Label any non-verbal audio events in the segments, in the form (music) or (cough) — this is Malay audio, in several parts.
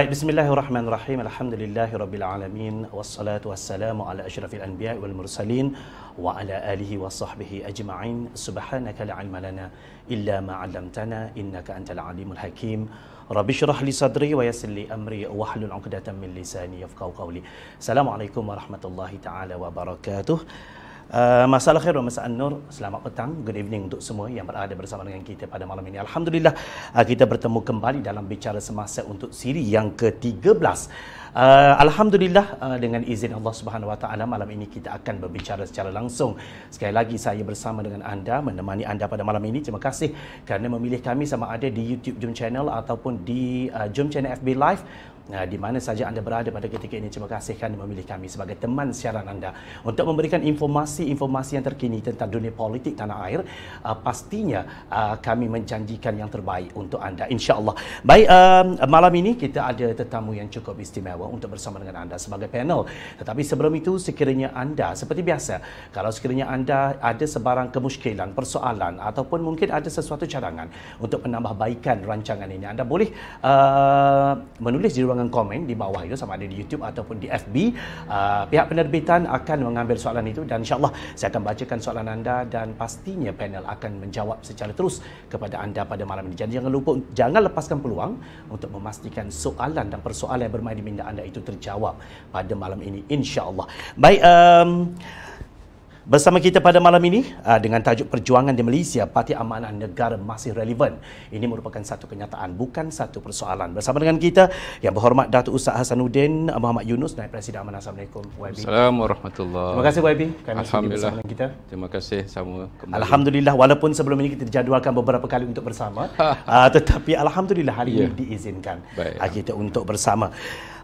Baik, bismillahirrahmanirrahim. Alhamdulillahi rabbil alamin wassalatu wassalamu ala asyrafil anbiya wal mursalin wa ala alihi wa sahbihi ajma'in. Subhanaka la ilma lana illa ma 'allamtana innaka antal alimul hakim. Rabbi syrah li sadri wa yassir li amri wa hlul 'uqdatam min lisani yafqahu qawli. Assalamualaikum warahmatullahi taala wabarakatuh. Eh, masalah khair masalah nur selamat petang good evening untuk semua yang berada bersama dengan kita pada malam ini alhamdulillah eh, kita bertemu kembali dalam bicara semasa untuk siri yang ke-13 Uh, eh, Alhamdulillah uh, dengan izin Allah Subhanahu Wa Taala malam ini kita akan berbicara secara langsung. Sekali lagi saya bersama dengan anda menemani anda pada malam ini. Terima kasih kerana memilih kami sama ada di YouTube Jom Channel ataupun di uh, Jom Channel FB Live di mana saja anda berada pada ketika ini terima kasih kerana memilih kami sebagai teman siaran anda untuk memberikan informasi-informasi yang terkini tentang dunia politik tanah air ah, pastinya ah, kami menjanjikan yang terbaik untuk anda insyaallah baik ah, malam ini kita ada tetamu yang cukup istimewa untuk bersama dengan anda sebagai panel tetapi sebelum itu sekiranya anda seperti biasa kalau sekiranya anda ada sebarang kemusykilan persoalan ataupun mungkin ada sesuatu cadangan untuk penambahbaikan rancangan ini anda boleh menulis di ruang dengan komen di bawah itu sama ada di YouTube ataupun di FB. Uh, ah, pihak penerbitan akan mengambil soalan itu dan insyaAllah saya akan bacakan soalan anda dan pastinya panel akan menjawab secara terus kepada anda pada malam ini. Jadi jangan lupa, jangan lepaskan peluang untuk memastikan soalan dan persoalan yang bermain di minda anda itu terjawab pada malam ini insyaAllah. Baik, um, Bersama kita pada malam ini ah, dengan tajuk perjuangan di Malaysia, Parti Amanah Negara masih relevan. Ini merupakan satu kenyataan, bukan satu persoalan. Bersama dengan kita, yang berhormat Datuk Ustaz Hasanuddin Muhammad Yunus, Naib Presiden Amanah. Assalamualaikum YB. Assalamualaikum warahmatullahi Terima kasih YB. Kami Alhamdulillah. Dengan kita. Terima kasih sama kembali. Alhamdulillah, walaupun sebelum ini kita dijadualkan beberapa kali untuk bersama. Ha. (laughs) Ah, tetapi Alhamdulillah hari yeah. ini ya. diizinkan Baik, ah, kita ya. untuk bersama.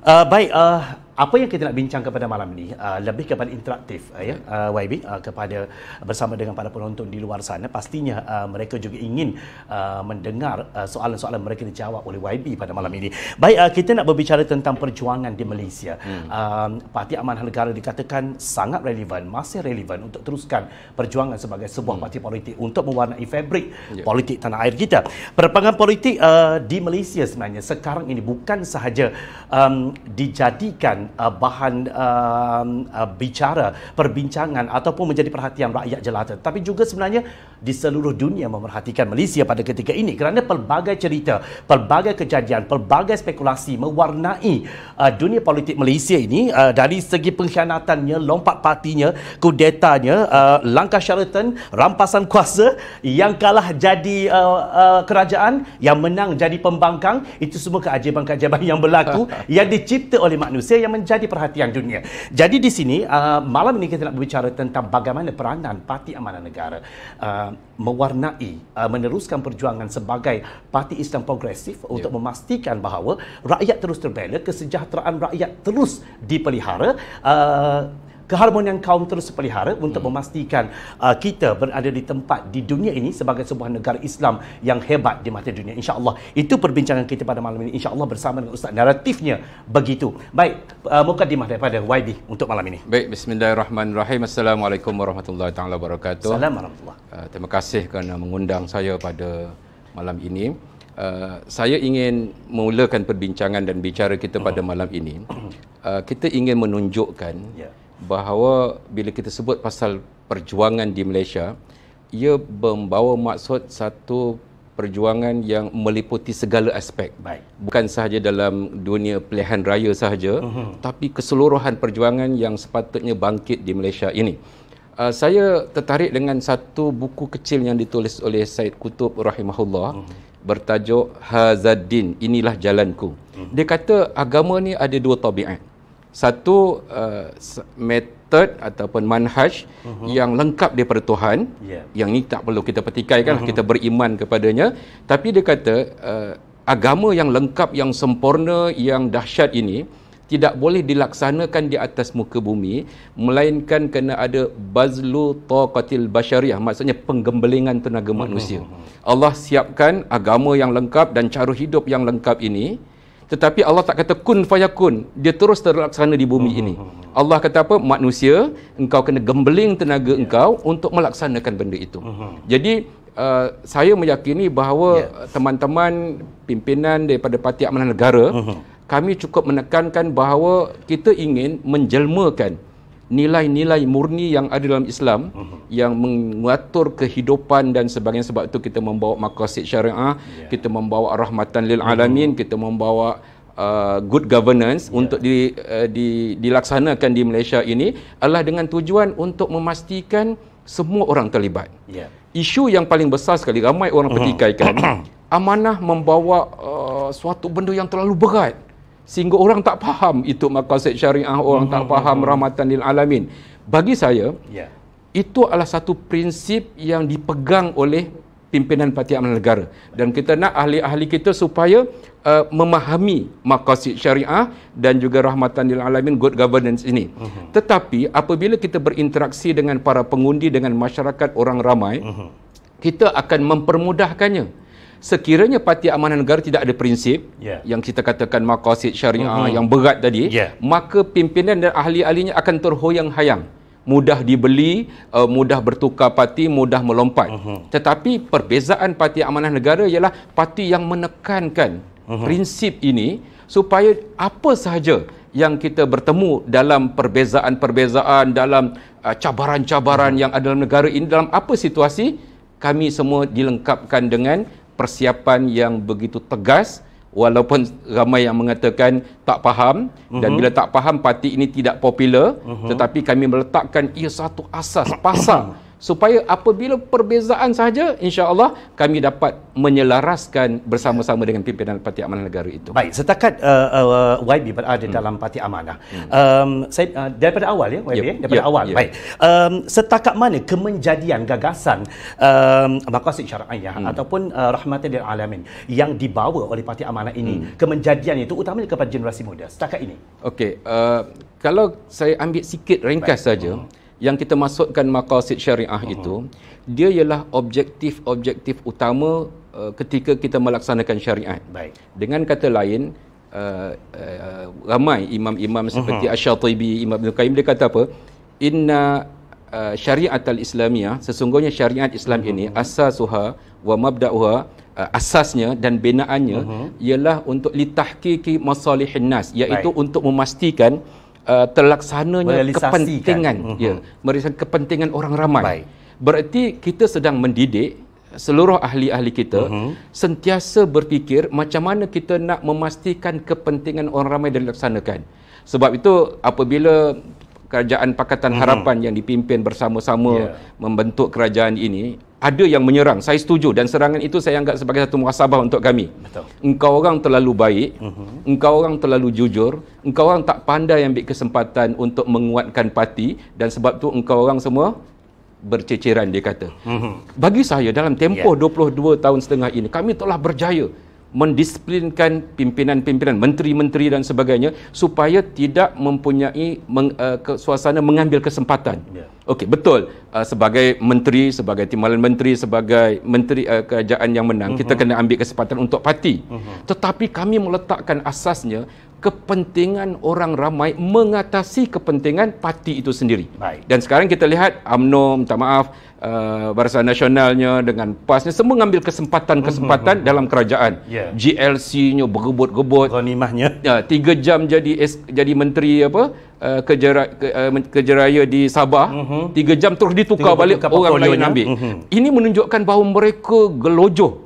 Uh, baik, uh, apa yang kita nak bincang kepada malam ni uh, lebih kepada interaktif uh, ya uh, YB uh, kepada bersama dengan para penonton di luar sana pastinya uh, mereka juga ingin uh, mendengar uh, soalan-soalan mereka dijawab oleh YB pada malam ini baik uh, kita nak berbicara tentang perjuangan di Malaysia hmm. uh, parti amanah negara dikatakan sangat relevan masih relevan untuk teruskan perjuangan sebagai sebuah hmm. parti politik untuk mewarnai fabrik yeah. politik tanah air kita perpangan politik uh, di Malaysia sebenarnya sekarang ini bukan sahaja um, dijadikan uh, bahan uh, uh, bicara, perbincangan ataupun menjadi perhatian rakyat jelata. Tapi juga sebenarnya di seluruh dunia memerhatikan Malaysia pada ketika ini kerana pelbagai cerita, pelbagai kejadian, pelbagai spekulasi mewarnai uh, dunia politik Malaysia ini uh, dari segi pengkhianatannya, lompat partinya, kudetanya, uh, langkah syaratan, rampasan kuasa, yang kalah jadi uh, uh, kerajaan, yang menang jadi pembangkang, itu semua keajaiban-keajaiban yang berlaku (laughs) yang dicipta oleh manusia yang menjadi perhatian dunia. Jadi di sini uh, malam ini kita nak berbicara tentang bagaimana peranan Parti Amanah Negara uh, mewarnai uh, meneruskan perjuangan sebagai parti Islam progresif yeah. untuk ya. memastikan bahawa rakyat terus terbela kesejahteraan rakyat terus dipelihara uh, keharmonian kaum terus pelihara untuk hmm. memastikan uh, kita berada di tempat di dunia ini sebagai sebuah negara Islam yang hebat di mata dunia insyaallah itu perbincangan kita pada malam ini insyaallah bersama dengan ustaz naratifnya begitu baik uh, mukadimah daripada YB untuk malam ini baik bismillahirrahmanirrahim assalamualaikum warahmatullahi taala wabarakatuh assalamualaikum uh, terima kasih kerana mengundang saya pada malam ini Uh, saya ingin memulakan perbincangan dan bicara kita pada hmm. malam ini. Uh, kita ingin menunjukkan yeah bahawa bila kita sebut pasal perjuangan di Malaysia, ia membawa maksud satu perjuangan yang meliputi segala aspek. Baik. Bukan sahaja dalam dunia pilihan raya sahaja, uh-huh. tapi keseluruhan perjuangan yang sepatutnya bangkit di Malaysia ini. Uh, saya tertarik dengan satu buku kecil yang ditulis oleh Said Kutub rahimahullah uh-huh. bertajuk Hazaddin. inilah jalanku. Uh-huh. Dia kata agama ni ada dua tabiat. uh satu uh, method ataupun manhaj uh-huh. yang lengkap daripada Tuhan yeah. yang ni tak perlu kita petikai kan uh-huh. kita beriman kepadanya tapi dia kata uh, agama yang lengkap yang sempurna yang dahsyat ini tidak boleh dilaksanakan di atas muka bumi melainkan kena ada bazlu taqatil bashariah, maksudnya penggembelingan tenaga uh-huh. manusia uh-huh. Allah siapkan agama yang lengkap dan cara hidup yang lengkap ini tetapi Allah tak kata kun fayakun dia terus terlaksana di bumi ini hmm, hmm, hmm, Allah kata apa manusia engkau kena gembeling tenaga ya. engkau untuk melaksanakan benda itu jadi Uh, saya meyakini bahawa yeah. teman-teman pimpinan daripada Parti Amanah Negara uh-huh. kami cukup menekankan bahawa kita ingin menjelmakan nilai-nilai murni yang ada dalam Islam uh-huh. yang mengatur kehidupan dan sebagainya sebab itu kita membawa maqasid syariah yeah. kita membawa rahmatan lil mhm. alamin uh-huh. kita membawa uh, good governance yeah. untuk di, uh, di dilaksanakan di Malaysia ini adalah dengan tujuan untuk memastikan semua orang terlibat. Yeah. Isu yang paling besar sekali ramai orang uh-huh. Mhm. petikaikan (coughs) amanah membawa uh, suatu benda yang terlalu berat sehingga orang tak faham itu maqasid syariah orang mm-hmm. tak hmm, hmm, faham mm-hmm. rahmatan lil alamin bagi saya yeah. itu adalah satu prinsip yang dipegang oleh pimpinan parti amanah negara dan kita nak ahli-ahli kita supaya uh, memahami maqasid syariah dan juga rahmatan lil alamin good governance ini mm-hmm. tetapi apabila kita berinteraksi dengan para pengundi dengan masyarakat orang ramai mm-hmm. kita akan mempermudahkannya sekiranya parti amanah negara tidak ada prinsip yeah. yang kita katakan maqasid syariah mm-hmm. yang berat tadi yeah. maka pimpinan dan ahli-ahlinya akan terhoyang-hayang mudah dibeli uh, mudah bertukar parti mudah melompat mm-hmm. tetapi perbezaan parti amanah negara ialah parti yang menekankan mm-hmm. prinsip ini supaya apa sahaja yang kita bertemu dalam perbezaan-perbezaan dalam uh, cabaran-cabaran mm-hmm. yang ada dalam negara ini dalam apa situasi kami semua dilengkapkan dengan persiapan yang begitu tegas walaupun ramai yang mengatakan tak faham uh-huh. dan mhm. bila tak faham parti ini tidak popular uh-huh. tetapi kami meletakkan ia satu asas pasal (clears throat) supaya apabila perbezaan sahaja insya-Allah kami dapat menyelaraskan bersama-sama dengan pimpinan Parti Amanah Negara itu. Baik, setakat uh, uh, YB berada hmm. dalam Parti Amanah. Hmm. Um saya uh, daripada awal ya YB yep. Ya, ya? daripada yep. Ya, awal. Yep. Baik. Um setakat mana kemenjadian gagasan um maqasid syar'iah hmm. ataupun uh, rahmatan lil alamin yang dibawa oleh Parti Amanah ini hmm. kemenjadian itu utamanya kepada generasi muda setakat ini. Okey, uh, kalau saya ambil sikit ringkas saja hmm yang kita masukkan maqasid syariah uh itu dia ialah objektif-objektif utama uh, ketika kita melaksanakan syariat. Baik. Dengan kata lain uh, uh, ramai imam-imam seperti uh Asy-Syatibi, Imam Ibn Qayyim dia kata apa? Inna uh, syariat al-Islamiyah, sesungguhnya syariat Islam uh ini asasuha wa mabda'uha asasnya dan binaannya uh-huh. ialah untuk litahqiqi masalihin nas iaitu Baik. untuk memastikan uh, terlaksananya kepentingan uh-huh. ya merisakan kepentingan orang ramai Baik. berarti kita sedang mendidik seluruh ahli-ahli kita uh-huh. sentiasa berfikir macam mana kita nak memastikan kepentingan orang ramai dilaksanakan sebab itu apabila kerajaan pakatan uh-huh. harapan yang dipimpin bersama-sama yeah. membentuk kerajaan ini ada yang menyerang. Saya setuju dan serangan itu saya anggap sebagai satu muhasabah untuk kami. Betul. Engkau orang terlalu baik. Uh-huh. Engkau orang terlalu jujur. Engkau orang tak pandai ambil kesempatan untuk menguatkan parti dan sebab tu engkau orang semua berceceran dia kata. Uh-huh. Bagi saya dalam tempoh yeah. 22 tahun setengah ini kami telah berjaya mendisiplinkan pimpinan-pimpinan menteri-menteri dan sebagainya supaya tidak mempunyai meng, uh, suasana mengambil kesempatan. Yeah. Okey, betul. Uh, sebagai menteri, sebagai timbalan menteri, sebagai menteri uh, kerajaan yang menang, uh-huh. kita mhm. kena ambil kesempatan untuk parti. Uh-huh. Tetapi kami meletakkan asasnya kepentingan orang ramai mengatasi kepentingan parti itu sendiri. Baik. Dan sekarang kita lihat UMNO minta maaf Uh, Barisan Nasionalnya dengan PASnya semua ambil kesempatan-kesempatan mm-hmm. dalam kerajaan. Yeah. GLC-nya berebut-rebut. Ghanimahnya. Ya, tiga jam jadi jadi menteri apa? Uh, kejera, ke, uh, kejeraya di Sabah. Mm-hmm. Tiga jam terus ditukar tiga balik orang lain ambil. Mm-hmm. Ini menunjukkan bahawa mereka gelojoh.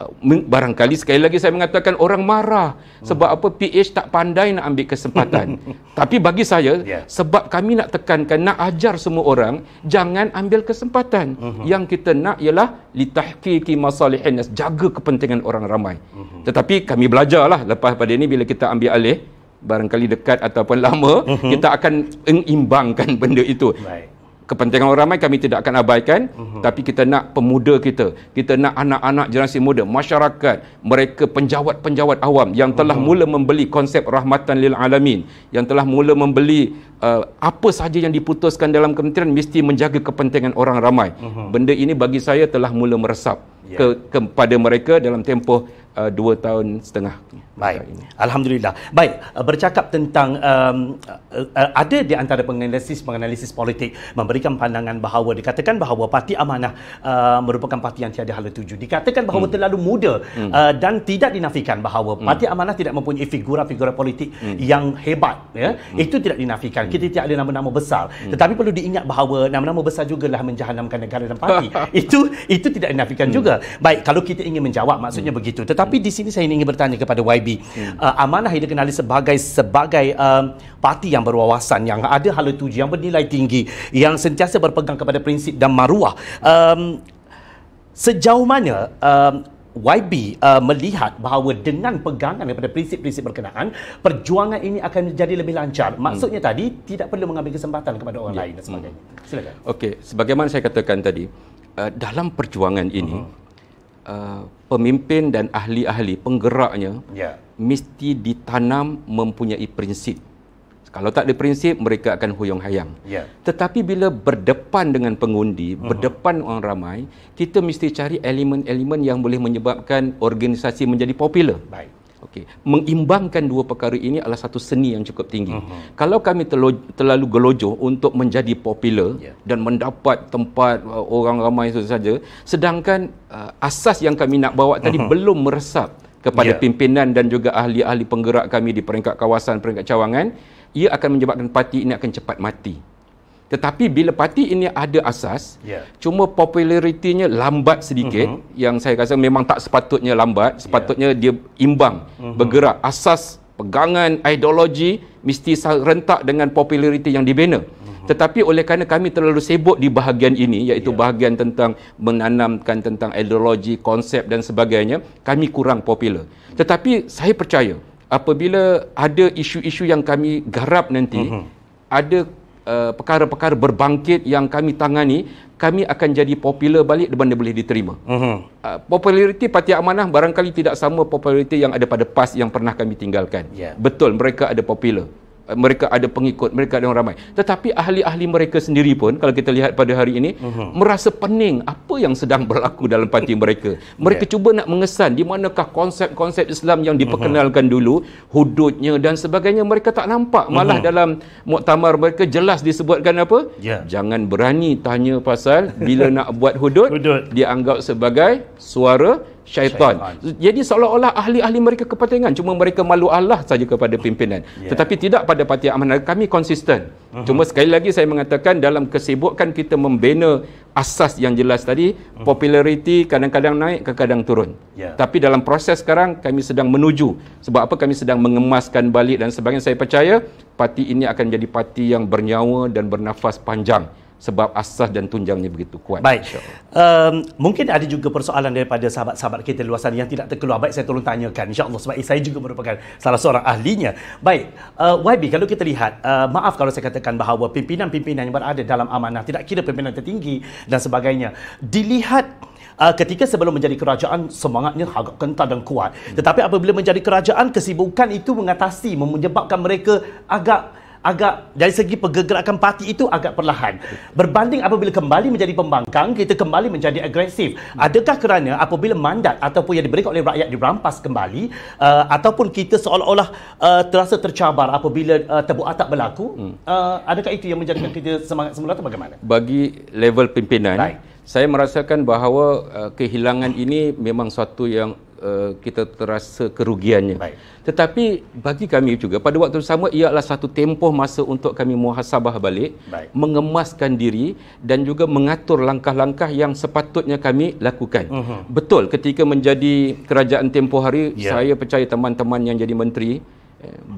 Uh, barangkali sekali lagi saya mengatakan orang marah hmm. sebab apa PH tak pandai nak ambil kesempatan (laughs) tapi bagi saya yeah. sebab kami nak tekankan nak ajar semua orang jangan ambil kesempatan uh-huh. yang kita nak ialah litahqiqi masalihin jaga kepentingan orang ramai uh-huh. tetapi kami belajarlah lepas pada ini bila kita ambil alih barangkali dekat ataupun lama uh-huh. kita akan mengimbangkan benda itu baik kepentingan orang ramai kami tidak akan abaikan uh-huh. tapi kita nak pemuda kita kita nak anak-anak generasi muda masyarakat mereka penjawat-penjawat awam yang telah uh-huh. mula membeli konsep rahmatan lil alamin yang telah mula membeli uh, apa sahaja yang diputuskan dalam kementerian mesti menjaga kepentingan orang ramai uh-huh. benda ini bagi saya telah mula meresap yeah. ke kepada mereka dalam tempoh Uh, dua tahun setengah. Baik. Alhamdulillah. Baik, uh, bercakap tentang um, uh, ada di antara penganalisis penganalisis politik memberikan pandangan bahawa dikatakan bahawa Parti Amanah uh, merupakan parti yang tiada hala tuju. Dikatakan bahawa hmm. terlalu muda hmm. uh, dan tidak dinafikan bahawa hmm. Parti Amanah tidak mempunyai figura-figura politik hmm. yang hebat ya. Hmm. Itu tidak dinafikan. Kita hmm. tidak ada nama-nama besar. Hmm. Tetapi perlu diingat bahawa nama-nama besar juga lah menjahanamkan negara dan parti. (laughs) itu itu tidak dinafikan hmm. juga. Baik, kalau kita ingin menjawab maksudnya hmm. begitu. Tetapi tapi di sini saya ingin bertanya kepada YB. Hmm. Uh, Amanah yang dikenali sebagai sebagai um, parti yang berwawasan, yang ada hala tuju, yang bernilai tinggi, yang sentiasa berpegang kepada prinsip dan maruah. Um, sejauh mana um, YB uh, melihat bahawa dengan pegangan daripada prinsip-prinsip berkenaan perjuangan ini akan menjadi lebih lancar. Hmm. Maksudnya hmm. tadi tidak perlu mengambil kesempatan kepada orang ya. lain dan sebagainya. Hmm. Silakan. Okay. sebagaimana saya katakan tadi, uh, dalam perjuangan ini uh-huh uh, pemimpin dan ahli-ahli penggeraknya ya. mesti ditanam mempunyai prinsip. Kalau tak ada prinsip, mereka akan huyong hayang. Ya. Tetapi bila berdepan dengan pengundi, uh-huh. berdepan orang ramai, kita mesti cari elemen-elemen yang boleh menyebabkan organisasi menjadi popular. Baik. Okey, mengimbangkan dua perkara ini adalah satu seni yang cukup tinggi. Uh-huh. Kalau kami terlo- terlalu gelojo untuk menjadi popular yeah. dan mendapat tempat uh, orang ramai itu saja, sedangkan uh, asas yang kami nak bawa tadi uh-huh. belum meresap kepada yeah. pimpinan dan juga ahli-ahli penggerak kami di peringkat kawasan, peringkat cawangan, ia akan menyebabkan parti ini akan cepat mati. Tetapi bila parti ini ada asas, yeah. cuma popularitinya lambat sedikit, uh-huh. yang saya rasa memang tak sepatutnya lambat, ya. sepatutnya yeah. dia imbang, uh-huh. bergerak. Asas pegangan ideologi mesti rentak dengan populariti yang dibina. Uh-huh. Tetapi oleh kerana kami terlalu sibuk di bahagian ini, iaitu yeah. bahagian tentang menanamkan tentang ideologi, konsep dan sebagainya, kami kurang popular. Uh-huh. Tetapi saya percaya, apabila ada isu-isu yang kami garap nanti, uh-huh. ada Eh, perkara-perkara uh, berbangkit yang kami tangani kami akan jadi popular balik dan benda boleh diterima. Uh-huh. Uh, populariti Parti Amanah barangkali tidak sama populariti yang ada pada PAS yang pernah kami tinggalkan. Yeah. Betul mereka ada popular mereka ada pengikut, mereka ada orang ramai. Tetapi ahli-ahli mereka sendiri pun kalau kita lihat pada hari ini uh-huh. merasa pening apa yang sedang (laughs) berlaku dalam parti mereka. Mereka yeah. cuba nak mengesan di manakah konsep-konsep Islam yang mhm. diperkenalkan uh-huh. dulu, hudutnya dan sebagainya mereka tak nampak. Malah uh-huh. dalam muktamar mereka jelas disebutkan apa? Yeah. Jangan berani tanya pasal bila nak buat hudut. hudud dianggap sebagai suara syaitan. syaitan. Jadi seolah-olah ahli-ahli mereka kepentingan cuma mereka malu Allah saja kepada pimpinan. Yeah. Tetapi tidak pada parti amanah kami konsisten. Uh-huh. Cuma sekali lagi saya mengatakan dalam kesibukan kita membina asas yang jelas tadi, uh-huh. populariti kadang-kadang naik kadang-kadang turun. Yeah. Tapi dalam proses sekarang kami sedang menuju sebab apa kami sedang mengemaskan balik dan sebagainya saya percaya parti ini akan jadi parti yang bernyawa dan bernafas panjang sebab asas dan tunjangnya begitu kuat. Baik. Um, mungkin ada juga persoalan daripada sahabat-sahabat kita luar sana yang tidak terkeluar. Baik, saya tolong tanyakan. InsyaAllah sebab saya juga merupakan salah seorang ahlinya. Baik, uh, eh, YB, kalau kita lihat, uh, maaf kalau saya katakan bahawa pimpinan-pimpinan yang berada dalam amanah, tidak kira pimpinan tertinggi dan sebagainya, dilihat Uh, ketika sebelum menjadi kerajaan semangatnya agak kental dan kuat hmm. tetapi apabila menjadi kerajaan kesibukan itu mengatasi menyebabkan mereka agak agak dari segi pergerakan parti itu agak perlahan berbanding apabila kembali menjadi pembangkang kita kembali menjadi agresif adakah kerana apabila mandat ataupun yang diberikan oleh rakyat dirampas kembali uh, ataupun kita seolah-olah uh, terasa tercabar apabila uh, tebuk atap berlaku hmm. uh, adakah itu yang menjadikan kita semangat semula atau bagaimana bagi level pimpinan right. saya merasakan bahawa uh, kehilangan ini memang satu yang Eh, kita terasa kerugiannya. Baik. Tetapi bagi kami juga pada waktu yang sama ia adalah satu tempoh masa untuk kami muhasabah balik, Baik. mengemaskan diri dan juga mengatur langkah-langkah yang sepatutnya kami lakukan. Uh-huh. Betul ketika menjadi kerajaan tempoh hari yeah. saya percaya teman-teman yang jadi menteri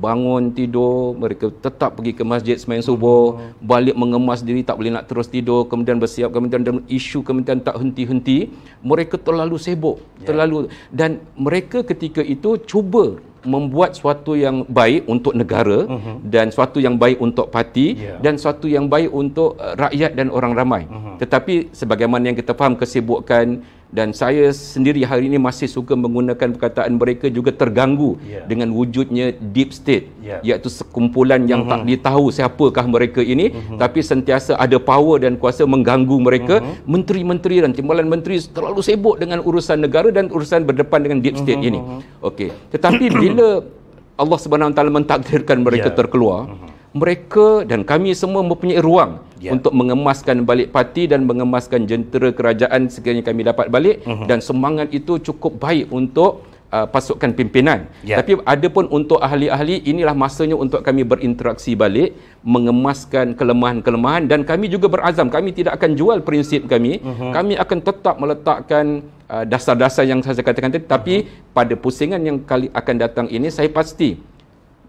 bangun tidur mereka tetap pergi ke masjid semain subuh balik mengemas diri tak boleh nak terus tidur kemudian bersiap kemudian dan isu kemudian tak henti-henti mereka terlalu sibuk yeah. terlalu dan mereka ketika itu cuba membuat sesuatu yang baik untuk negara uh-huh. dan sesuatu yang baik untuk parti yeah. dan sesuatu yang baik untuk uh, rakyat dan orang ramai uh-huh. tetapi sebagaimana yang kita faham kesibukan dan saya sendiri hari ini masih suka menggunakan perkataan mereka juga terganggu yeah. dengan wujudnya deep state yeah. iaitu sekumpulan yang mm-hmm. tak mhm. ditahu siapakah mereka ini mm-hmm. tapi sentiasa ada power dan kuasa mengganggu mereka mm-hmm. menteri-menteri dan timbalan menteri terlalu sibuk dengan urusan negara dan urusan berdepan dengan deep state mm-hmm. ini mhm, mhm. okey tetapi (clears throat) bila Allah Subhanahu taala mentakdirkan mereka yeah. terkeluar mm-hmm. mereka dan kami semua mempunyai ruang ya. untuk mengemaskan balik parti dan mengemaskan jentera kerajaan sekiranya kami dapat balik uh-huh. dan semangat itu cukup baik untuk uh, pasukan pimpinan. Ya. Tapi ada pun untuk ahli-ahli inilah masanya untuk kami berinteraksi balik, mengemaskan kelemahan-kelemahan dan kami juga berazam kami tidak akan jual prinsip kami. Uh-huh. Kami akan tetap meletakkan uh, dasar-dasar yang saya katakan tadi tapi uh-huh. pada pusingan yang kali akan datang ini saya pasti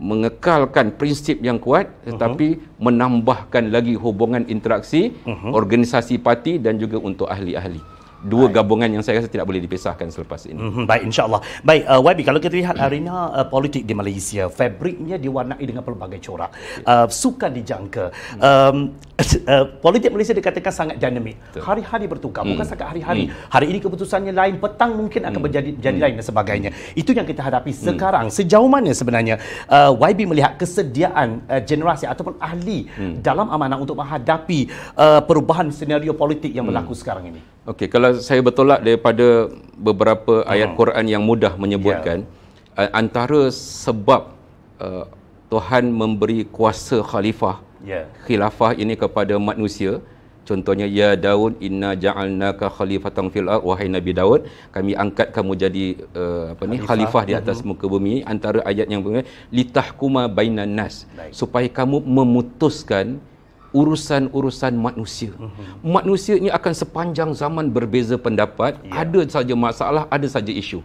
mengekalkan prinsip yang kuat tetapi uh-huh. menambahkan lagi hubungan interaksi uh-huh. organisasi parti dan juga untuk ahli-ahli dua Baik. gabungan yang saya rasa tidak boleh dipisahkan selepas ini. Mhm, baik Insyaallah. Baik uh, YB kalau kita lihat arena uh, uh, politik di Malaysia, fabriknya diwarnai dengan pelbagai corak. Ya. Uh, sukar dijangka. Um, (laughs) uh, politik Malaysia dikatakan sangat dinamik. Hari-hari bertukar, bukan hmm. sangat hari-hari. Hmm. Hari ini keputusannya lain, petang mungkin akan menjadi hmm. jadi hmm. lain dan sebagainya. Itu yang kita hadapi hmm. sekarang. Sejauh mana sebenarnya uh, YB melihat kesediaan uh, generasi ataupun ahli hmm. dalam amanah untuk menghadapi uh, perubahan senario politik yang hmm. berlaku sekarang ini? Okey, kalau saya bertolak daripada beberapa hmm. ayat oh. Quran yang mudah menyebutkan yeah. antara sebab uh, Tuhan memberi kuasa khalifah yeah. khilafah ini kepada manusia contohnya ya Daud inna ja'alnaka khalifatan fil ard wahai Nabi Daud kami angkat kamu jadi uh, apa khalifah. ni khalifah di atas mhm. muka bumi antara ayat yang litahkuma bainan nas supaya kamu memutuskan urusan-urusan manusia. Uh-huh. Mhm. Manusia ini akan sepanjang zaman berbeza pendapat, yeah. ada saja masalah, ada saja isu.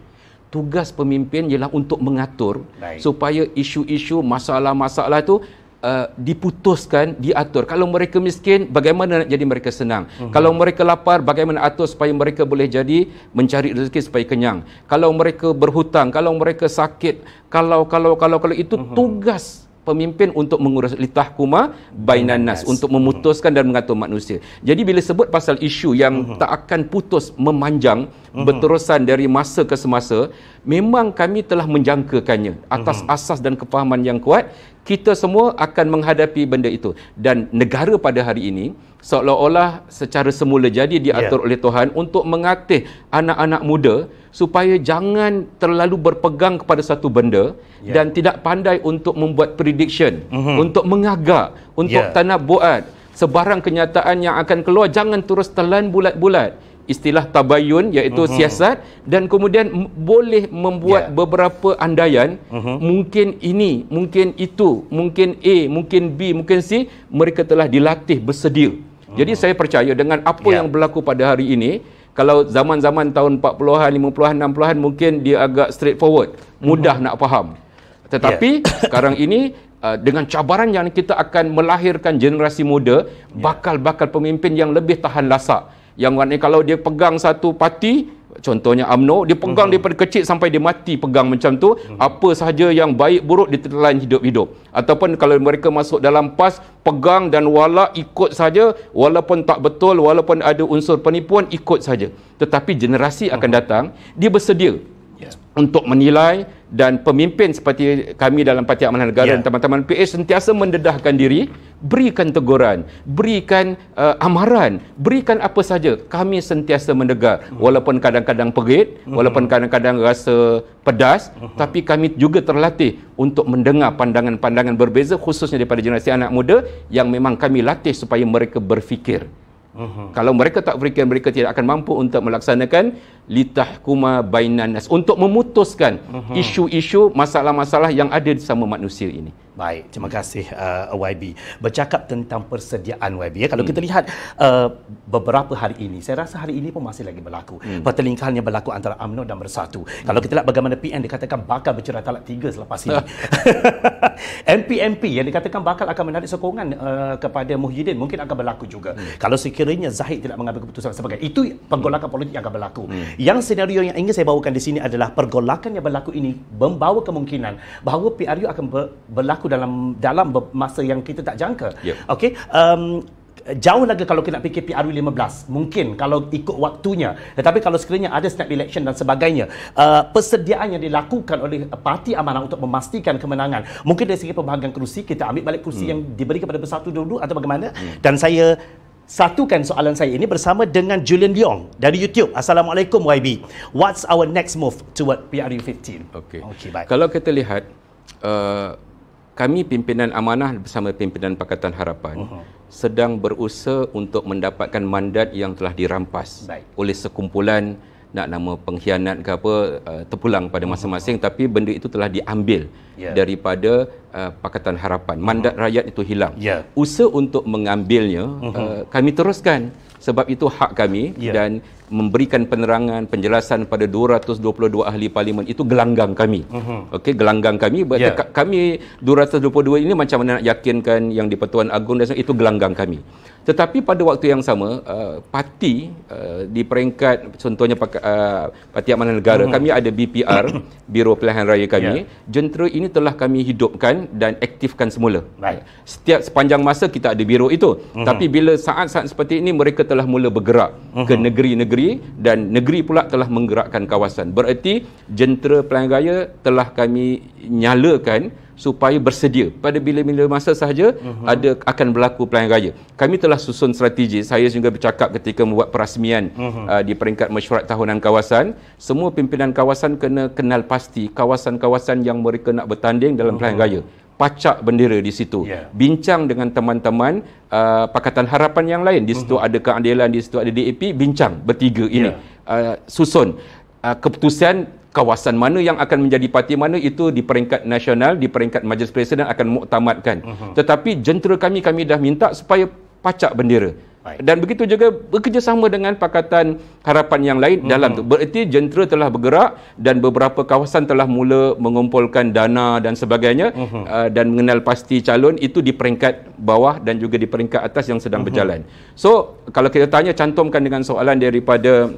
Tugas pemimpin ialah untuk mengatur Baik. supaya isu-isu, masalah-masalah itu uh, diputuskan, diatur. Kalau mereka miskin, bagaimana nak jadi mereka senang? Uh-huh. Kalau mereka lapar, bagaimana atur supaya mereka boleh jadi mencari rezeki supaya kenyang? Kalau mereka berhutang, kalau mereka sakit, kalau kalau kalau kalau, itu uh-huh. tugas pemimpin untuk mengurus litahkuma bainan nas untuk memutuskan dan mengatur manusia. Jadi bila sebut pasal isu yang uh-huh. tak akan putus memanjang uh-huh. berterusan dari masa ke semasa, memang kami telah menjangkakannya atas uh-huh. asas dan kefahaman yang kuat kita semua akan menghadapi benda itu dan negara pada hari ini seolah-olah secara semula jadi diatur yeah. oleh Tuhan untuk mengatih anak-anak muda supaya jangan terlalu berpegang kepada satu benda yeah. dan tidak pandai untuk membuat prediction mm-hmm. untuk mengagak untuk yeah. tanah buat sebarang kenyataan yang akan keluar jangan terus telan bulat-bulat istilah tabayun iaitu uh-huh. siasat dan kemudian boleh membuat yeah. beberapa andaian uh-huh. mungkin ini mungkin itu mungkin A mungkin B mungkin C mereka telah dilatih bersedia uh-huh. jadi saya percaya dengan apa yeah. yang berlaku pada hari ini kalau zaman-zaman tahun 40-an 50-an 60-an mungkin dia agak straightforward uh-huh. mudah uh-huh. nak faham tetapi yeah. (coughs) sekarang ini Uh, dengan cabaran yang kita akan melahirkan generasi muda ya. bakal-bakal pemimpin yang lebih tahan lasak yang maknanya kalau dia pegang satu parti contohnya UMNO dia pegang uh-huh. daripada kecil sampai dia mati pegang macam tu uh-huh. apa sahaja yang baik buruk ditelan hidup-hidup ataupun kalau mereka masuk dalam PAS pegang dan wala ikut saja walaupun tak betul walaupun ada unsur penipuan ikut saja tetapi generasi uh-huh. akan mhm. datang dia bersedia yeah. untuk menilai dan pemimpin seperti kami dalam Parti Amanah Negara yeah. dan teman-teman PH sentiasa mendedahkan diri berikan teguran berikan uh, amaran berikan apa saja kami sentiasa mendegar hmm. walaupun kadang-kadang perit hmm. walaupun kadang-kadang rasa pedas uh-huh. tapi kami juga terlatih untuk mendengar pandangan-pandangan berbeza khususnya daripada generasi anak muda yang memang kami latih supaya mereka berfikir uh-huh. kalau mereka tak berfikir mereka tidak akan mampu untuk melaksanakan litahkuma bainan nas untuk memutuskan uh-huh. isu-isu masalah-masalah yang ada di sama manusia ini. Baik, terima kasih uh, YB. Bercakap tentang persediaan YB ya. Kalau hmm. kita lihat uh, beberapa hari ini, saya rasa hari ini pun masih lagi berlaku. Hmm. Pertelingkahan yang berlaku antara UMNO dan Bersatu. Hmm. Kalau kita lihat bagaimana PN dikatakan bakal bercerai talak tiga selepas ini. (laughs) MPMP yang dikatakan bakal akan menarik sokongan uh, kepada Muhyiddin mungkin akan berlaku juga. Hmm. Kalau sekiranya Zahid tidak mengambil keputusan sebagai itu penggolakan politik yang akan berlaku. Hmm. Yang senario yang ingin saya bawakan di sini adalah pergolakan yang berlaku ini membawa kemungkinan bahawa PRU akan ber, berlaku dalam dalam masa yang kita tak jangka. Yep. Ya. Okey. Um, jauh lagi kalau kita nak fikir PRU 15 mungkin kalau ikut waktunya tetapi kalau sekiranya ada snap election dan sebagainya uh, persediaan yang dilakukan oleh parti amanah untuk memastikan kemenangan mungkin dari segi pembahagian kerusi kita ambil balik kerusi hmm. yang diberi kepada bersatu dulu atau bagaimana hmm. dan saya satukan soalan saya ini bersama dengan Julian Leong dari YouTube. Assalamualaikum YB. What's our next move toward PRU15? Okay, okay baik. Kalau kita lihat uh, kami pimpinan amanah bersama pimpinan Pakatan Harapan uh-huh. sedang berusaha untuk mendapatkan mandat yang telah dirampas baik. oleh sekumpulan nak nama pengkhianat ke apa uh, terpulang pada masing-masing uh tapi benda itu telah diambil yeah. daripada uh, pakatan harapan mandat uh rakyat itu hilang yeah. usaha untuk mengambilnya uh uh, kami teruskan sebab itu hak kami yeah. dan memberikan penerangan penjelasan pada 222 ahli parlimen itu gelanggang kami uh-huh. okey gelanggang kami yeah. kami 222 ini macam mana nak yakinkan yang di Pertuan agung dan itu gelanggang kami tetapi pada waktu yang sama, uh, parti uh, di peringkat contohnya uh, Parti Amanah Negara, hmm. kami ada BPR, (coughs) Biro Pilihan Raya kami. Yeah. Jentera ini telah kami hidupkan dan aktifkan semula. Right. Setiap sepanjang masa kita ada biro itu. Hmm. Tapi bila saat-saat seperti ini mereka telah mula bergerak hmm. ke negeri-negeri dan negeri pula telah menggerakkan kawasan. Bererti jentera raya telah kami nyalakan supaya bersedia pada bila-bila masa sahaja uh-huh. ada akan berlaku pelayan raya. Kami telah susun strategi. Saya juga bercakap ketika membuat perasmian uh-huh. uh, di peringkat mesyuarat tahunan kawasan, semua pimpinan kawasan kena kenal pasti kawasan-kawasan yang mereka nak bertanding dalam uh-huh. pelayan mhm. raya. Pacak bendera di situ. Yeah. Bincang dengan teman-teman uh, Pakatan Harapan yang lain. Di situ uh-huh. ada keadilan, di situ ada DAP, bincang bertiga ini. Yeah. Uh, susun uh, keputusan kawasan mana yang akan menjadi parti mana itu di peringkat nasional di peringkat majlis presiden akan muktamadkan uh-huh. tetapi jentera kami kami dah minta supaya pacak bendera dan begitu juga bekerjasama dengan pakatan harapan yang lain mm-hmm. dalam tu bererti jentera telah bergerak dan beberapa kawasan telah mula mengumpulkan dana dan sebagainya mm-hmm. uh, dan mengenal pasti calon itu di peringkat bawah dan juga di peringkat atas yang sedang mm-hmm. berjalan. So kalau kita tanya cantumkan dengan soalan daripada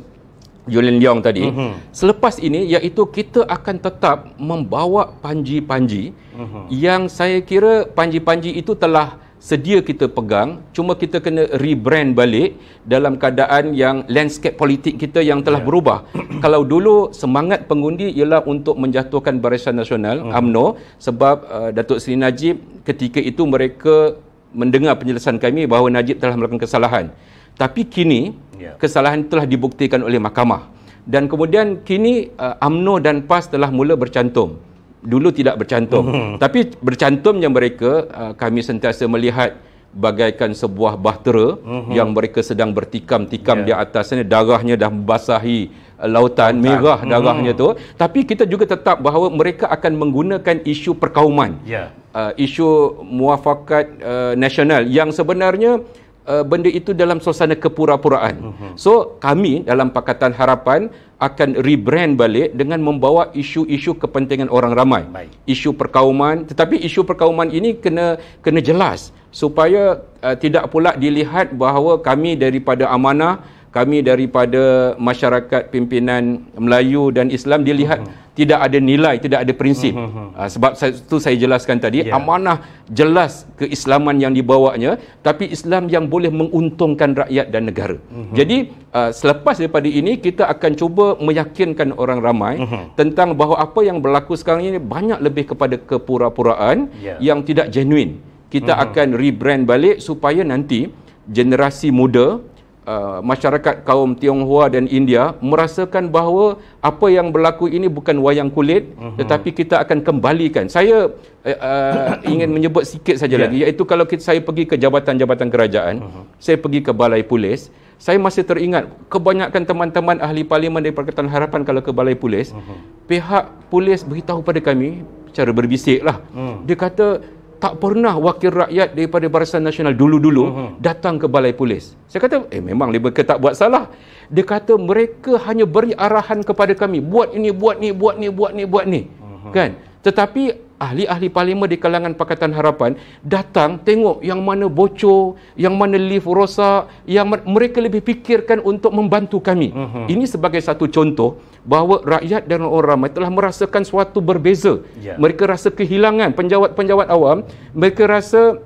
Julian Leong tadi mm-hmm. selepas ini iaitu kita akan tetap membawa panji-panji mm-hmm. yang saya kira panji-panji itu telah sedia kita pegang cuma kita kena rebrand balik dalam keadaan yang landscape politik kita yang telah yeah. berubah (clears throat) kalau dulu semangat pengundi ialah untuk menjatuhkan Barisan Nasional mhm. UMNO mm-hmm. sebab uh, Datuk Seri Najib ketika itu mereka mendengar penjelasan kami bahawa Najib telah melakukan kesalahan tapi kini ya. kesalahan telah dibuktikan oleh mahkamah dan kemudian kini uh, AMNO dan PAS telah mula bercantum. Dulu tidak bercantum, hmm. tapi bercantum yang mereka uh, kami sentiasa melihat bagaikan sebuah bahtera hmm. yang mereka sedang bertikam-tikam ya. di atasnya darahnya dah membasahi uh, lautan merah hmm. darahnya tu tapi kita juga tetap bahawa mereka akan menggunakan isu perkauman ya. uh, isu muafakat uh, nasional yang sebenarnya uh, benda itu dalam suasana kepura-puraan. Mhm. So kami dalam Pakatan Harapan akan rebrand balik dengan membawa isu-isu kepentingan orang ramai. Isu perkauman, tetapi isu perkauman ini kena kena jelas supaya uh, tidak pula dilihat bahawa kami daripada amanah kami daripada masyarakat pimpinan Melayu dan Islam dilihat uh-huh. Hmm. tidak ada nilai, tidak ada prinsip. Uh-huh. sebab itu saya jelaskan tadi, yeah. amanah jelas keislaman yang dibawanya, tapi Islam yang boleh menguntungkan rakyat dan negara. Uh-huh. Jadi, ah, selepas daripada ini, kita akan cuba meyakinkan orang ramai uh-huh. tentang bahawa apa yang berlaku sekarang ini banyak lebih kepada kepura-puraan yeah. yang tidak genuine. Kita uh-huh. akan rebrand balik supaya nanti generasi muda uh, masyarakat kaum Tionghoa dan India merasakan bahawa apa yang berlaku ini bukan wayang kulit uh-huh. tetapi kita akan kembalikan. Saya eh, uh, ingin (coughs) menyebut sikit saja yeah. lagi iaitu kalau kita, saya pergi ke jabatan-jabatan kerajaan, uh-huh. saya pergi ke balai polis, saya masih teringat kebanyakan teman-teman ahli parlimen dari Pakatan Harapan kalau ke balai polis, uh-huh. Mhm. pihak polis beritahu pada kami cara berbisiklah. Uh-huh. Hmm. Dia kata tak pernah wakil rakyat daripada Barisan Nasional dulu-dulu uh-huh. datang ke balai polis. Saya kata, eh memang mereka tak buat salah. Dia kata, mereka hanya beri arahan kepada kami. Buat ini, buat ni, buat ni, buat ni, buat ni. Uh-huh. Kan? Tetapi ahli-ahli parlimen di kalangan Pakatan Harapan datang tengok yang mana bocor, yang mana lift rosak, yang ma- mereka lebih fikirkan untuk membantu kami. Uh-huh. Ini sebagai satu contoh bahawa rakyat dan orang ramai telah merasakan suatu berbeza. Yeah. Mereka rasa kehilangan penjawat-penjawat awam, mereka rasa